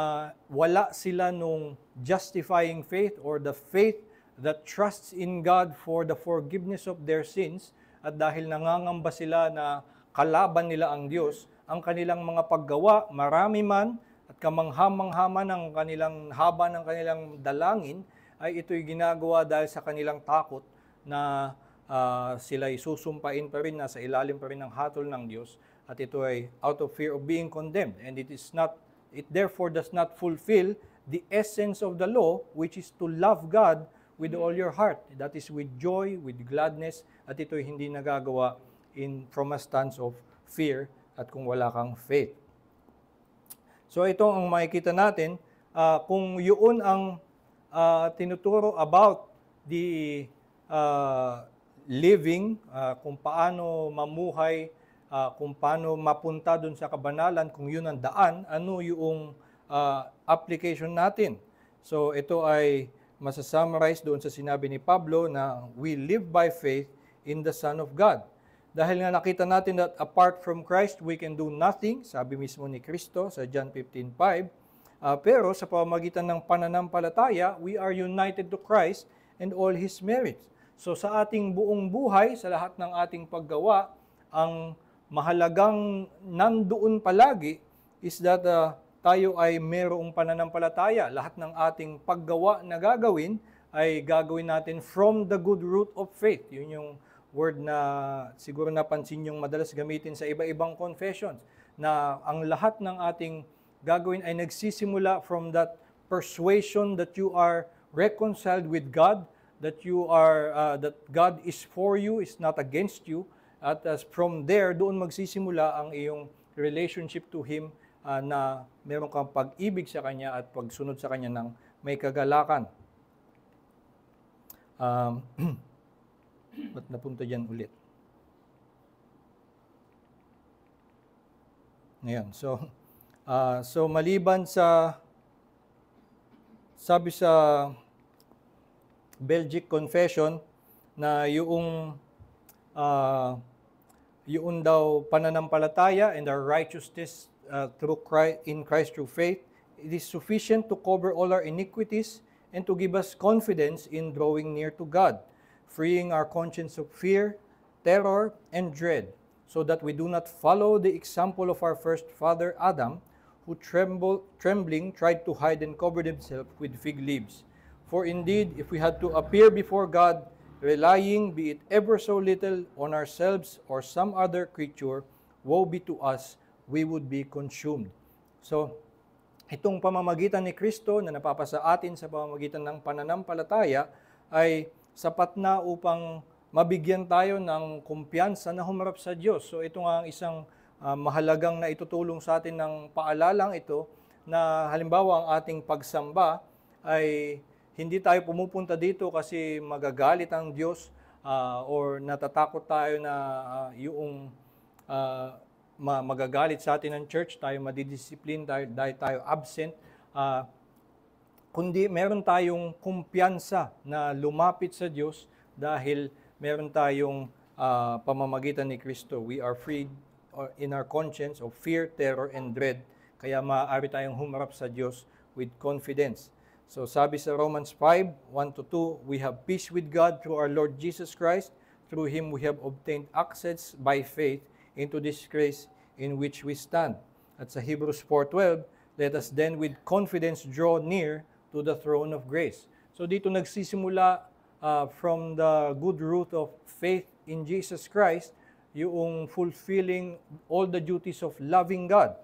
wala sila nung justifying faith or the faith that trusts in God for the forgiveness of their sins at dahil nangangamba sila na kalaban nila ang Diyos, ang kanilang mga paggawa, marami man at kamanghamanghaman ang kanilang haba ng kanilang dalangin, ay ito'y ginagawa dahil sa kanilang takot na uh, sila susumpain pa rin, nasa ilalim pa rin ng hatol ng Diyos at ito ay out of fear of being condemned and it is not it therefore does not fulfill the essence of the law which is to love God with all your heart that is with joy with gladness at ito ay hindi nagagawa in from a stance of fear at kung wala kang faith so ito ang makikita natin uh, kung yun ang uh, tinuturo about the uh, living, uh, kung paano mamuhay, uh, kung paano mapunta doon sa kabanalan, kung yun ang daan, ano yung uh, application natin. So ito ay masasummarize doon sa sinabi ni Pablo na we live by faith in the Son of God. Dahil nga nakita natin that apart from Christ, we can do nothing, sabi mismo ni Kristo sa John 15.5, Uh, pero sa pamamagitan ng pananampalataya, we are united to Christ and all His merits. So sa ating buong buhay, sa lahat ng ating paggawa, ang mahalagang nandoon palagi is that uh, tayo ay merong pananampalataya. Lahat ng ating paggawa na gagawin ay gagawin natin from the good root of faith. Yun yung word na siguro napansin yung madalas gamitin sa iba-ibang confessions na ang lahat ng ating gagawin ay nagsisimula from that persuasion that you are reconciled with God, that you are uh, that God is for you, is not against you. At as uh, from there, doon magsisimula ang iyong relationship to Him uh, na meron kang pag-ibig sa Kanya at pagsunod sa Kanya ng may kagalakan. Um, ba't napunta dyan ulit? Ngayon, so Uh, so maliban sa sabi sa Belgic Confession na yung uh, ah, yung daw pananampalataya and our righteousness uh, through Christ, in Christ through faith it is sufficient to cover all our iniquities and to give us confidence in drawing near to God, freeing our conscience of fear, terror, and dread, so that we do not follow the example of our first father Adam, who tremble, trembling tried to hide and cover himself with fig leaves. For indeed, if we had to appear before God, relying, be it ever so little, on ourselves or some other creature, woe be to us, we would be consumed. So, itong pamamagitan ni Kristo na napapasa atin sa pamamagitan ng pananampalataya ay sapat na upang mabigyan tayo ng kumpiyansa na humarap sa Diyos. So, ito nga ang isang uh, mahalagang na itutulong sa atin ng paalalang ito na halimbawa ang ating pagsamba ay hindi tayo pumupunta dito kasi magagalit ang Diyos uh, or natatakot tayo na uh, yung uh, magagalit sa atin ng church, tayo madidisiplin, tayo, dahil tayo absent, uh, kundi meron tayong kumpiyansa na lumapit sa Diyos dahil meron tayong uh, pamamagitan ni Kristo. We are freed or in our conscience of fear, terror, and dread. Kaya maaari tayong humarap sa Diyos with confidence. So sabi sa Romans 5, 1 to 2, we have peace with God through our Lord Jesus Christ. Through Him we have obtained access by faith into this grace in which we stand. At sa Hebrews 4.12, let us then with confidence draw near to the throne of grace. So dito nagsisimula uh, from the good root of faith in Jesus Christ yung fulfilling all the duties of loving God,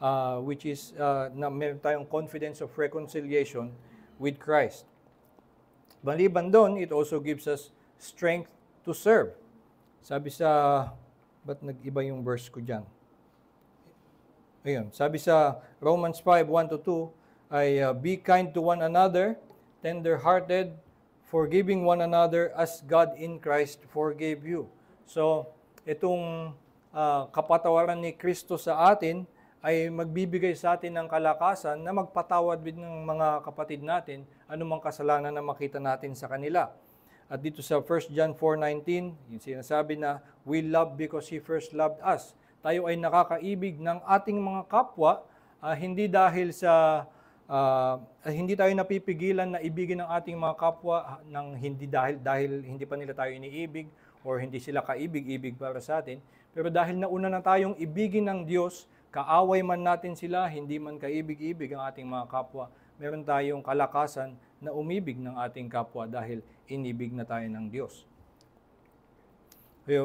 uh, which is uh, na meron tayong confidence of reconciliation with Christ. Maliban doon, it also gives us strength to serve. Sabi sa, ba't nag-iba yung verse ko dyan? Ayun, sabi sa Romans 5, 1 to 2, ay uh, be kind to one another, tender-hearted, forgiving one another as God in Christ forgave you. So, itong uh, kapatawaran ni Kristo sa atin ay magbibigay sa atin ng kalakasan na magpatawad din ng mga kapatid natin anumang kasalanan na makita natin sa kanila. At dito sa 1 John 4.19, yung sinasabi na, We love because He first loved us. Tayo ay nakakaibig ng ating mga kapwa, uh, hindi dahil sa, uh, hindi tayo napipigilan na ibigin ng ating mga kapwa ng hindi dahil, dahil hindi pa nila tayo iniibig, or hindi sila kaibig-ibig para sa atin. Pero dahil nauna na tayong ibigin ng Diyos, kaaway man natin sila, hindi man kaibig-ibig ang ating mga kapwa, meron tayong kalakasan na umibig ng ating kapwa dahil inibig na tayo ng Diyos.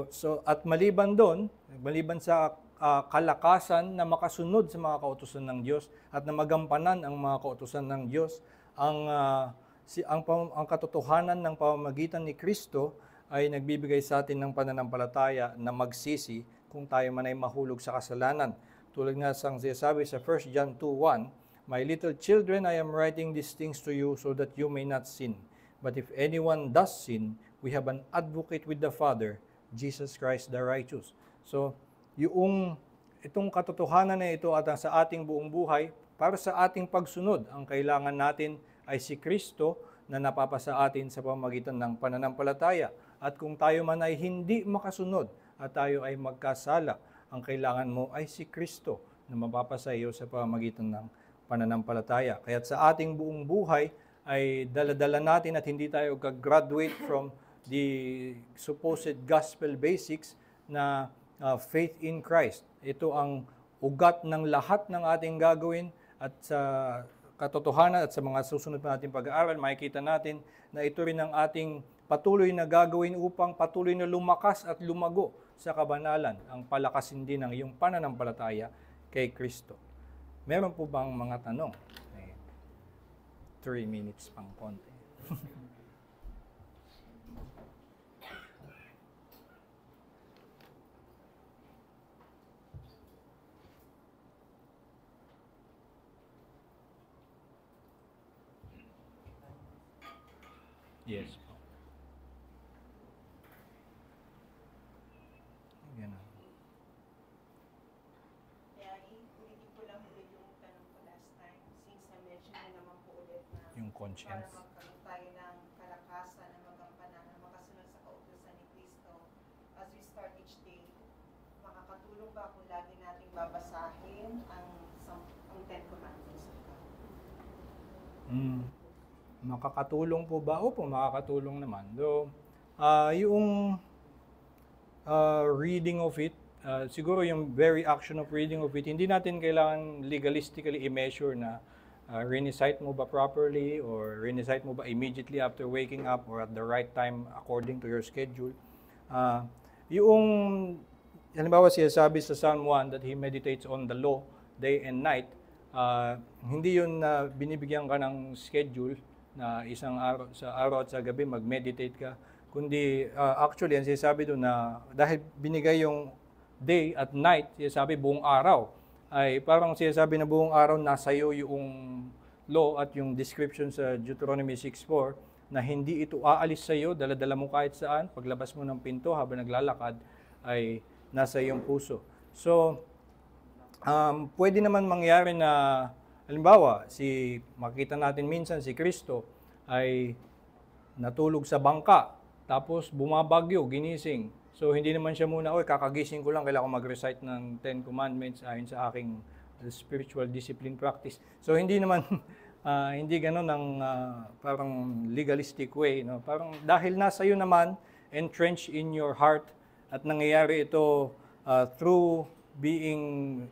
So, at maliban doon, maliban sa uh, kalakasan na makasunod sa mga kautusan ng Diyos at na magampanan ang mga kautusan ng Diyos, ang, uh, si, ang, ang katotohanan ng pamamagitan ni Kristo ay nagbibigay sa atin ng pananampalataya na magsisi kung tayo man ay mahulog sa kasalanan. Tulad nga sang sinasabi sa 1 John 2.1, My little children, I am writing these things to you so that you may not sin. But if anyone does sin, we have an advocate with the Father, Jesus Christ the righteous. So, yung itong katotohanan na ito at sa ating buong buhay, para sa ating pagsunod, ang kailangan natin ay si Kristo na napapasa atin sa pamagitan ng pananampalataya. At kung tayo man ay hindi makasunod at tayo ay magkasala, ang kailangan mo ay si Kristo na mapapasa iyo sa pamagitan ng pananampalataya. Kaya sa ating buong buhay ay daladala natin at hindi tayo gagraduate from the supposed gospel basics na uh, faith in Christ. Ito ang ugat ng lahat ng ating gagawin at sa katotohanan at sa mga susunod pa nating pag-aaral, makikita natin na ito rin ang ating patuloy na gagawin upang patuloy na lumakas at lumago sa kabanalan ang palakasin din ng iyong pananampalataya kay Kristo. Meron po bang mga tanong? Ayan. Eh, three minutes pang konti. yes. conscience. Para magkaroon ng kalakasan ng magampanan ng makasunod sa kautusan ni Kristo as we start each day. Makakatulong ba kung lagi nating babasahin ang, ang Ten Commandments of Mm. Makakatulong po ba? Opo, makakatulong naman. Though, uh, yung uh, reading of it, uh, siguro yung very action of reading of it, hindi natin kailangan legalistically i-measure na uh, reinicite mo ba properly or reinicite mo ba immediately after waking up or at the right time according to your schedule. Uh, yung, halimbawa siya sabi sa Psalm 1 that he meditates on the law day and night, uh, hindi yun na uh, binibigyan ka ng schedule na isang araw, sa araw at sa gabi mag-meditate ka, kundi uh, actually ang sinasabi doon na dahil binigay yung day at night, sinasabi buong araw ay parang sinasabi na buong araw nasa iyo yung law at yung description sa Deuteronomy 6.4 na hindi ito aalis sa iyo, daladala mo kahit saan, paglabas mo ng pinto habang naglalakad ay nasa iyong puso. So, um, pwede naman mangyari na, halimbawa, si, makita natin minsan si Kristo ay natulog sa bangka, tapos bumabagyo, ginising, So hindi naman siya muna, oy kakagising ko lang, kailangan ko mag-recite ng Ten Commandments ayon sa aking uh, spiritual discipline practice. So hindi naman, uh, hindi gano'n ng uh, ah, parang legalistic way. No? Parang dahil nasa iyo naman, entrenched in your heart, at nangyayari ito uh, through being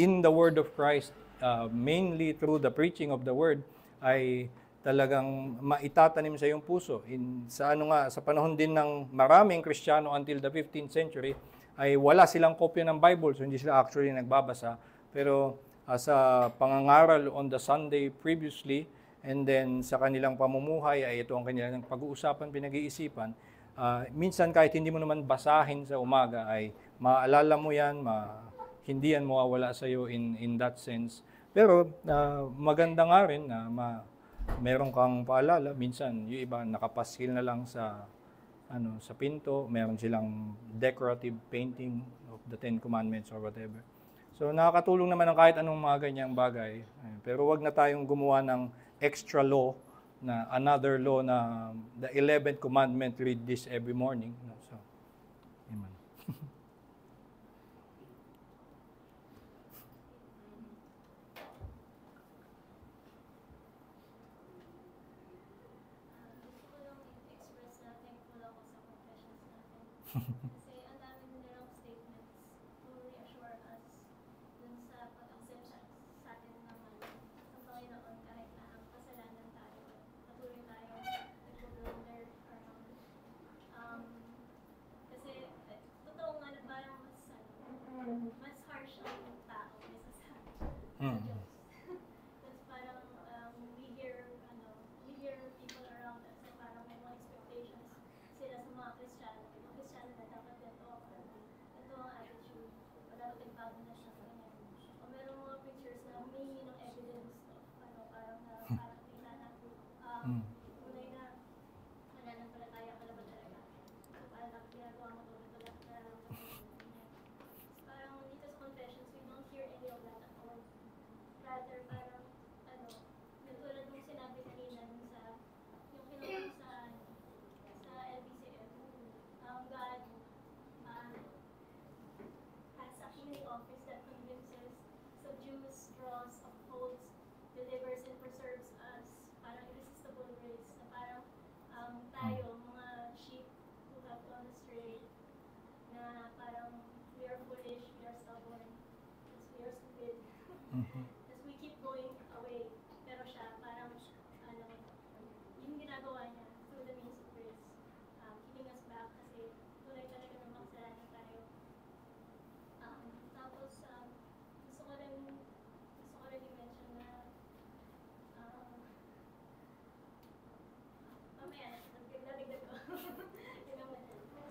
in the Word of Christ, uh, mainly through the preaching of the Word, ay talagang maitatanim sa iyong puso. In, sa ano nga, sa panahon din ng maraming Kristiyano until the 15th century, ay wala silang kopya ng Bible, so hindi sila actually nagbabasa. Pero as ah, a pangangaral on the Sunday previously, and then sa kanilang pamumuhay, ay ito ang kanilang pag-uusapan, pinag-iisipan. Uh, minsan kahit hindi mo naman basahin sa umaga, ay maalala mo yan, ma hindi yan mawawala sa iyo in, in that sense. Pero uh, maganda nga rin na ma- meron kang paalala, minsan yung iba nakapaskil na lang sa ano sa pinto, meron silang decorative painting of the Ten Commandments or whatever. So nakakatulong naman ng kahit anong mga ganyang bagay. Pero wag na tayong gumawa ng extra law na another law na the 11th commandment read this every morning. No? Sí.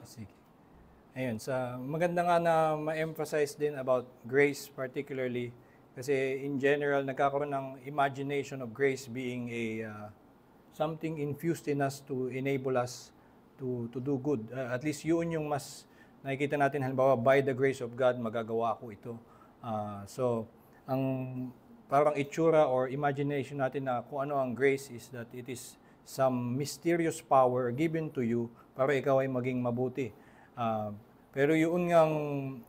Sige. Ayun, sa maganda nga na ma-emphasize din about grace particularly kasi in general nagkakaroon ng imagination of grace being a uh, something infused in us to enable us to to do good. Uh, at least yun yung mas nakikita natin halimbawa by the grace of God magagawa ko ito. Uh, so ang parang itsura or imagination natin na kung ano ang grace is that it is some mysterious power given to you para ikaw ay maging mabuti. Uh, pero yun ngang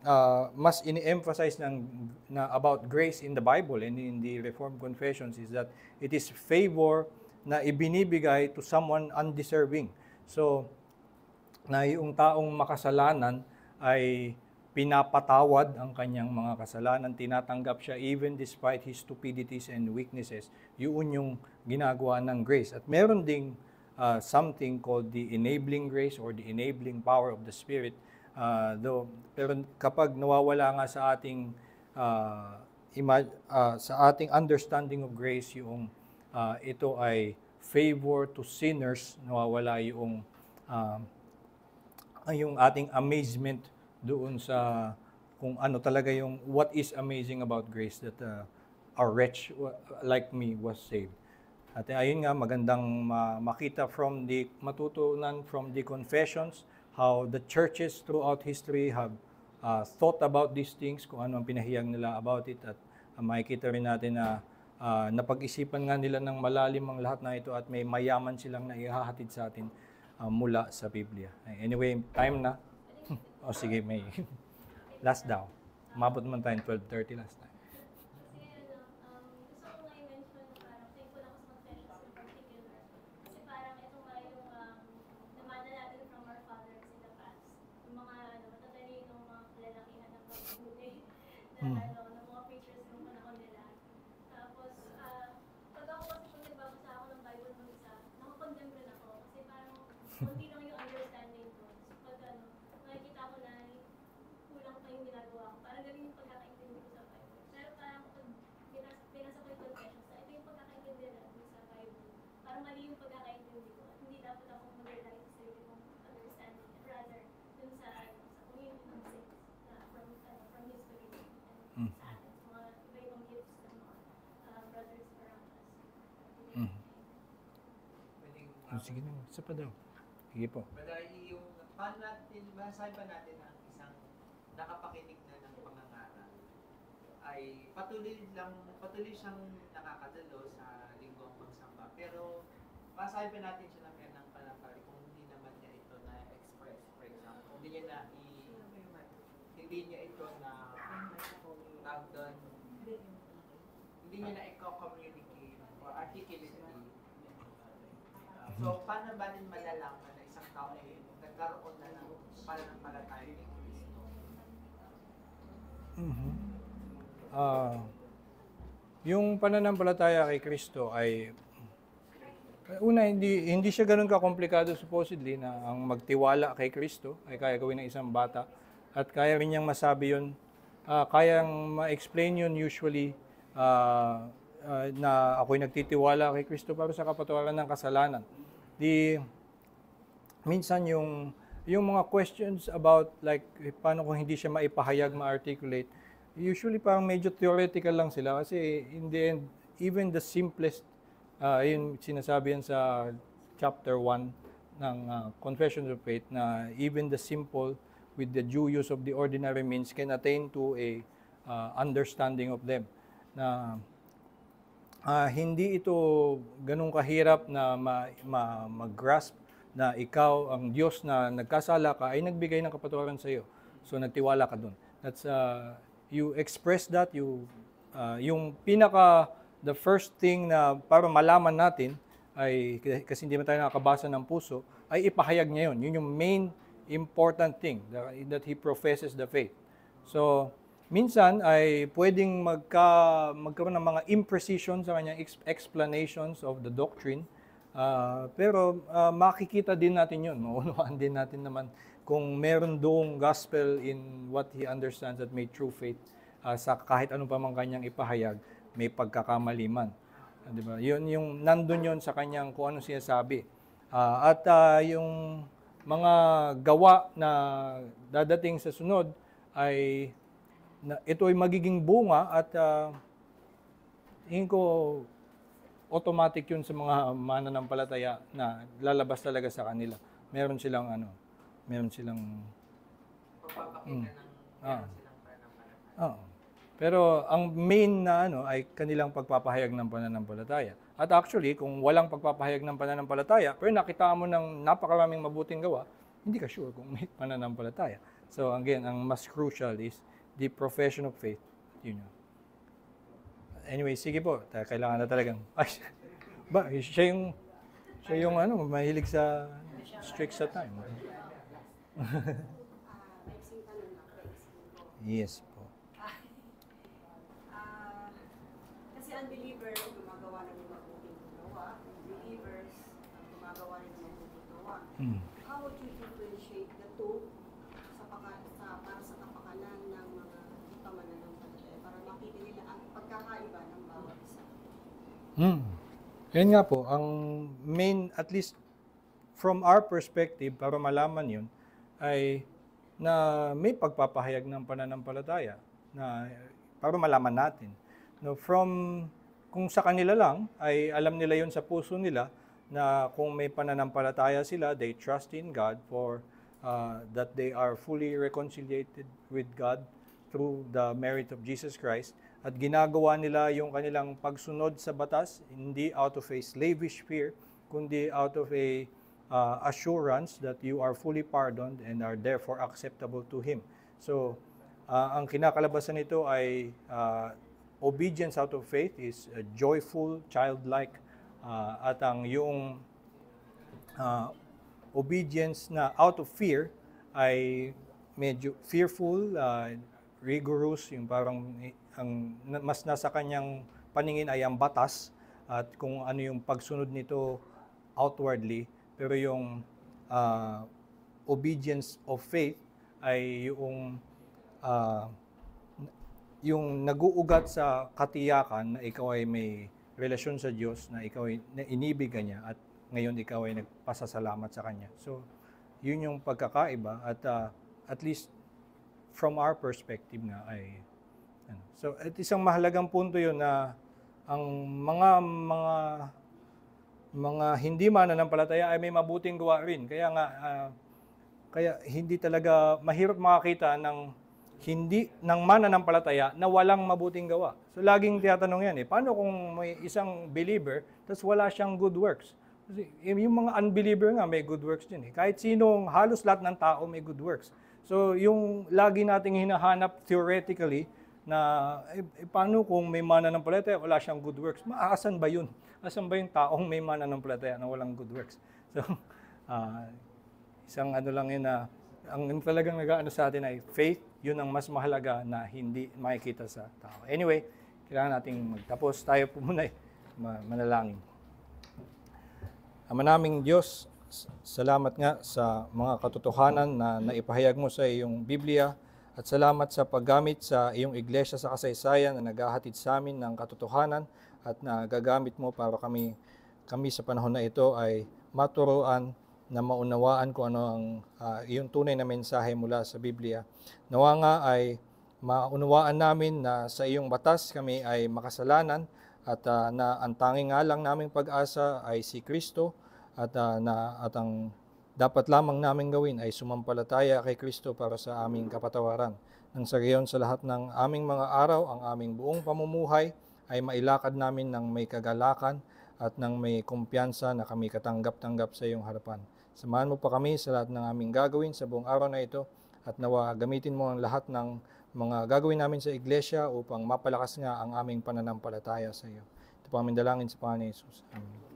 uh, mas ini-emphasize ng, na about grace in the Bible and in the Reformed Confessions is that it is favor na ibinibigay to someone undeserving. So, na yung taong makasalanan ay pinapatawad ang kanyang mga kasalanan, tinatanggap siya even despite his stupidities and weaknesses. Yun yung ginagawa ng grace. At meron ding uh, something called the enabling grace or the enabling power of the Spirit. Uh, though, pero kapag nawawala nga sa ating uh, ima- uh, sa ating understanding of grace yung uh, ito ay favor to sinners, nawawala yung uh, yung ating amazement doon sa kung ano talaga yung what is amazing about grace that uh, a wretch like me was saved. At eh, ayun nga, magandang makita from the, matutunan from the confessions, how the churches throughout history have uh, thought about these things, kung ano ang pinahiyang nila about it. At uh, makikita rin natin na uh, napag-isipan nga nila ng malalim ang lahat na ito at may mayaman silang ihahatid sa atin uh, mula sa Biblia. Anyway, time na. o oh, sige, may last daw. Umabot naman tayo 12.30 last time. sige na, isa pa daw. Sige po. Madali yung, paano natin, masasabi pa natin ang isang nakapakinig na ng pangangaral ay patuloy lang, patuloy siyang nakakadalo sa linggong pagsamba. Pero masasabi pa natin siya na meron ng kung hindi naman niya ito na-express. For example, kung hindi niya na i- hindi niya ito na tag doon. Hindi niya na So, paano ba din malalaman na isang tao ay nagkaroon na ng pananampalataya kay Kristo? Mm-hmm. Uh, yung pananampalataya kay Kristo ay una hindi hindi siya ganoon kakomplikado supposedly na ang magtiwala kay Kristo ay kaya gawin ng isang bata at kaya rin niyang masabi 'yon uh, ah, kayang ma-explain yun usually uh, uh, na ako'y nagtitiwala kay Kristo para sa kapatawaran ng kasalanan the minsan yung yung mga questions about like paano kung hindi siya maipahayag, ma-articulate, usually parang medyo theoretical lang sila kasi in the end, even the simplest, uh, yun sinasabi yan sa chapter 1 ng uh, Confessions of Faith na even the simple with the due use of the ordinary means can attain to a uh, understanding of them. Na uh, hindi ito ganun kahirap na ma, ma, mag-grasp na ikaw, ang Diyos na nagkasala ka, ay nagbigay ng kapatawaran sa iyo. So, nagtiwala ka doon. That's, uh, you express that, you, uh, yung pinaka, the first thing na para malaman natin, ay, kasi hindi man tayo nakakabasa ng puso, ay ipahayag niya yun. Yun yung main important thing that, that he professes the faith. So, minsan ay pwedeng magka, magkaroon ng mga imprecision sa kanyang explanations of the doctrine. Uh, pero uh, makikita din natin yun, maunawaan din natin naman kung meron doong gospel in what he understands that may true faith uh, sa kahit anong pamang man kanyang ipahayag, may pagkakamali man. Uh, ba? Yun yung nandun yun sa kanyang kung ano sinasabi. Uh, at uh, yung mga gawa na dadating sa sunod ay na ito ay magiging bunga at uh, tingin ko automatic yun sa mga mananampalataya na lalabas talaga sa kanila. Meron silang ano, meron silang papakita mm, ng ah, silang Ah. Pero ang main na ano ay kanilang pagpapahayag ng pananampalataya. At actually, kung walang pagpapahayag ng pananampalataya, pero nakita mo ng napakaraming mabuting gawa, hindi ka sure kung may pananampalataya. So again, ang mas crucial is the profession of faith. Yun yun. Anyway, sige po. Kailangan na talagang. Ay, ba, eh, siya yung, siya yung ano, mahilig sa strict sa time. yes po. Ah, ah, kasi unbeliever, gumagawa ng mabuting gawa. Believers, gumagawa ng mabuting gawa. Yan nga po, ang main, at least from our perspective, para malaman yun, ay na may pagpapahayag ng pananampalataya na para malaman natin. No, from kung sa kanila lang ay alam nila yon sa puso nila na kung may pananampalataya sila, they trust in God for uh, that they are fully reconciliated with God through the merit of Jesus Christ at ginagawa nila yung kanilang pagsunod sa batas, hindi out of a slavish fear, kundi out of a uh, assurance that you are fully pardoned and are therefore acceptable to Him. So, uh, ang kinakalabasan nito ay uh, obedience out of faith is a joyful, childlike, uh, at ang yung uh, obedience na out of fear ay medyo fearful, uh, rigorous, yung parang ang mas nasa kanyang paningin ay ang batas at kung ano yung pagsunod nito outwardly pero yung uh, obedience of faith ay yung uh, yung naguugat sa katiyakan na ikaw ay may relasyon sa Diyos na ikaw ay na inibig niya at ngayon ikaw ay nagpasasalamat sa kanya. So, yun yung pagkakaiba at uh, at least from our perspective nga ay So at isang mahalagang punto 'yon na ang mga mga mga hindi mananampalataya ay may mabuting gawa rin. Kaya nga uh, kaya hindi talaga mahirap makakita ng hindi ng mananampalataya na walang mabuting gawa. So laging tinatanong yan eh, paano kung may isang believer tapos wala siyang good works? Kasi eh, yung mga unbeliever nga may good works din eh. Kahit sinong halos lahat ng tao may good works. So yung lagi nating hinahanap theoretically na eh, eh, paano kung may mana mananampalataya, wala siyang good works? Maaasan ba yun? Asan ba yung taong may mana mananampalataya na walang good works? So, uh, isang ano lang yun na ang talagang nag-ano sa atin ay faith, yun ang mas mahalaga na hindi makikita sa tao. Anyway, kailangan nating magtapos. Tayo po muna eh, manalangin. Ama naming Diyos, salamat nga sa mga katotohanan na naipahayag mo sa iyong Biblia at salamat sa paggamit sa iyong iglesia sa kasaysayan na naghahatid sa amin ng katotohanan at na gagamit mo para kami kami sa panahon na ito ay maturuan na maunawaan kung ano ang uh, iyong tunay na mensahe mula sa Biblia. Nawa nga ay maunawaan namin na sa iyong batas kami ay makasalanan at uh, na ang tanging nga lang naming pag-asa ay si Kristo at uh, na at ang dapat lamang namin gawin ay sumampalataya kay Kristo para sa aming kapatawaran. Nang sa gayon sa lahat ng aming mga araw, ang aming buong pamumuhay ay mailakad namin ng may kagalakan at ng may kumpiyansa na kami katanggap-tanggap sa iyong harapan. Samahan mo pa kami sa lahat ng aming gagawin sa buong araw na ito at nawa gamitin mo ang lahat ng mga gagawin namin sa iglesia upang mapalakas nga ang aming pananampalataya sa iyo. Ito pa aming dalangin sa Panginoon Yesus. Amen.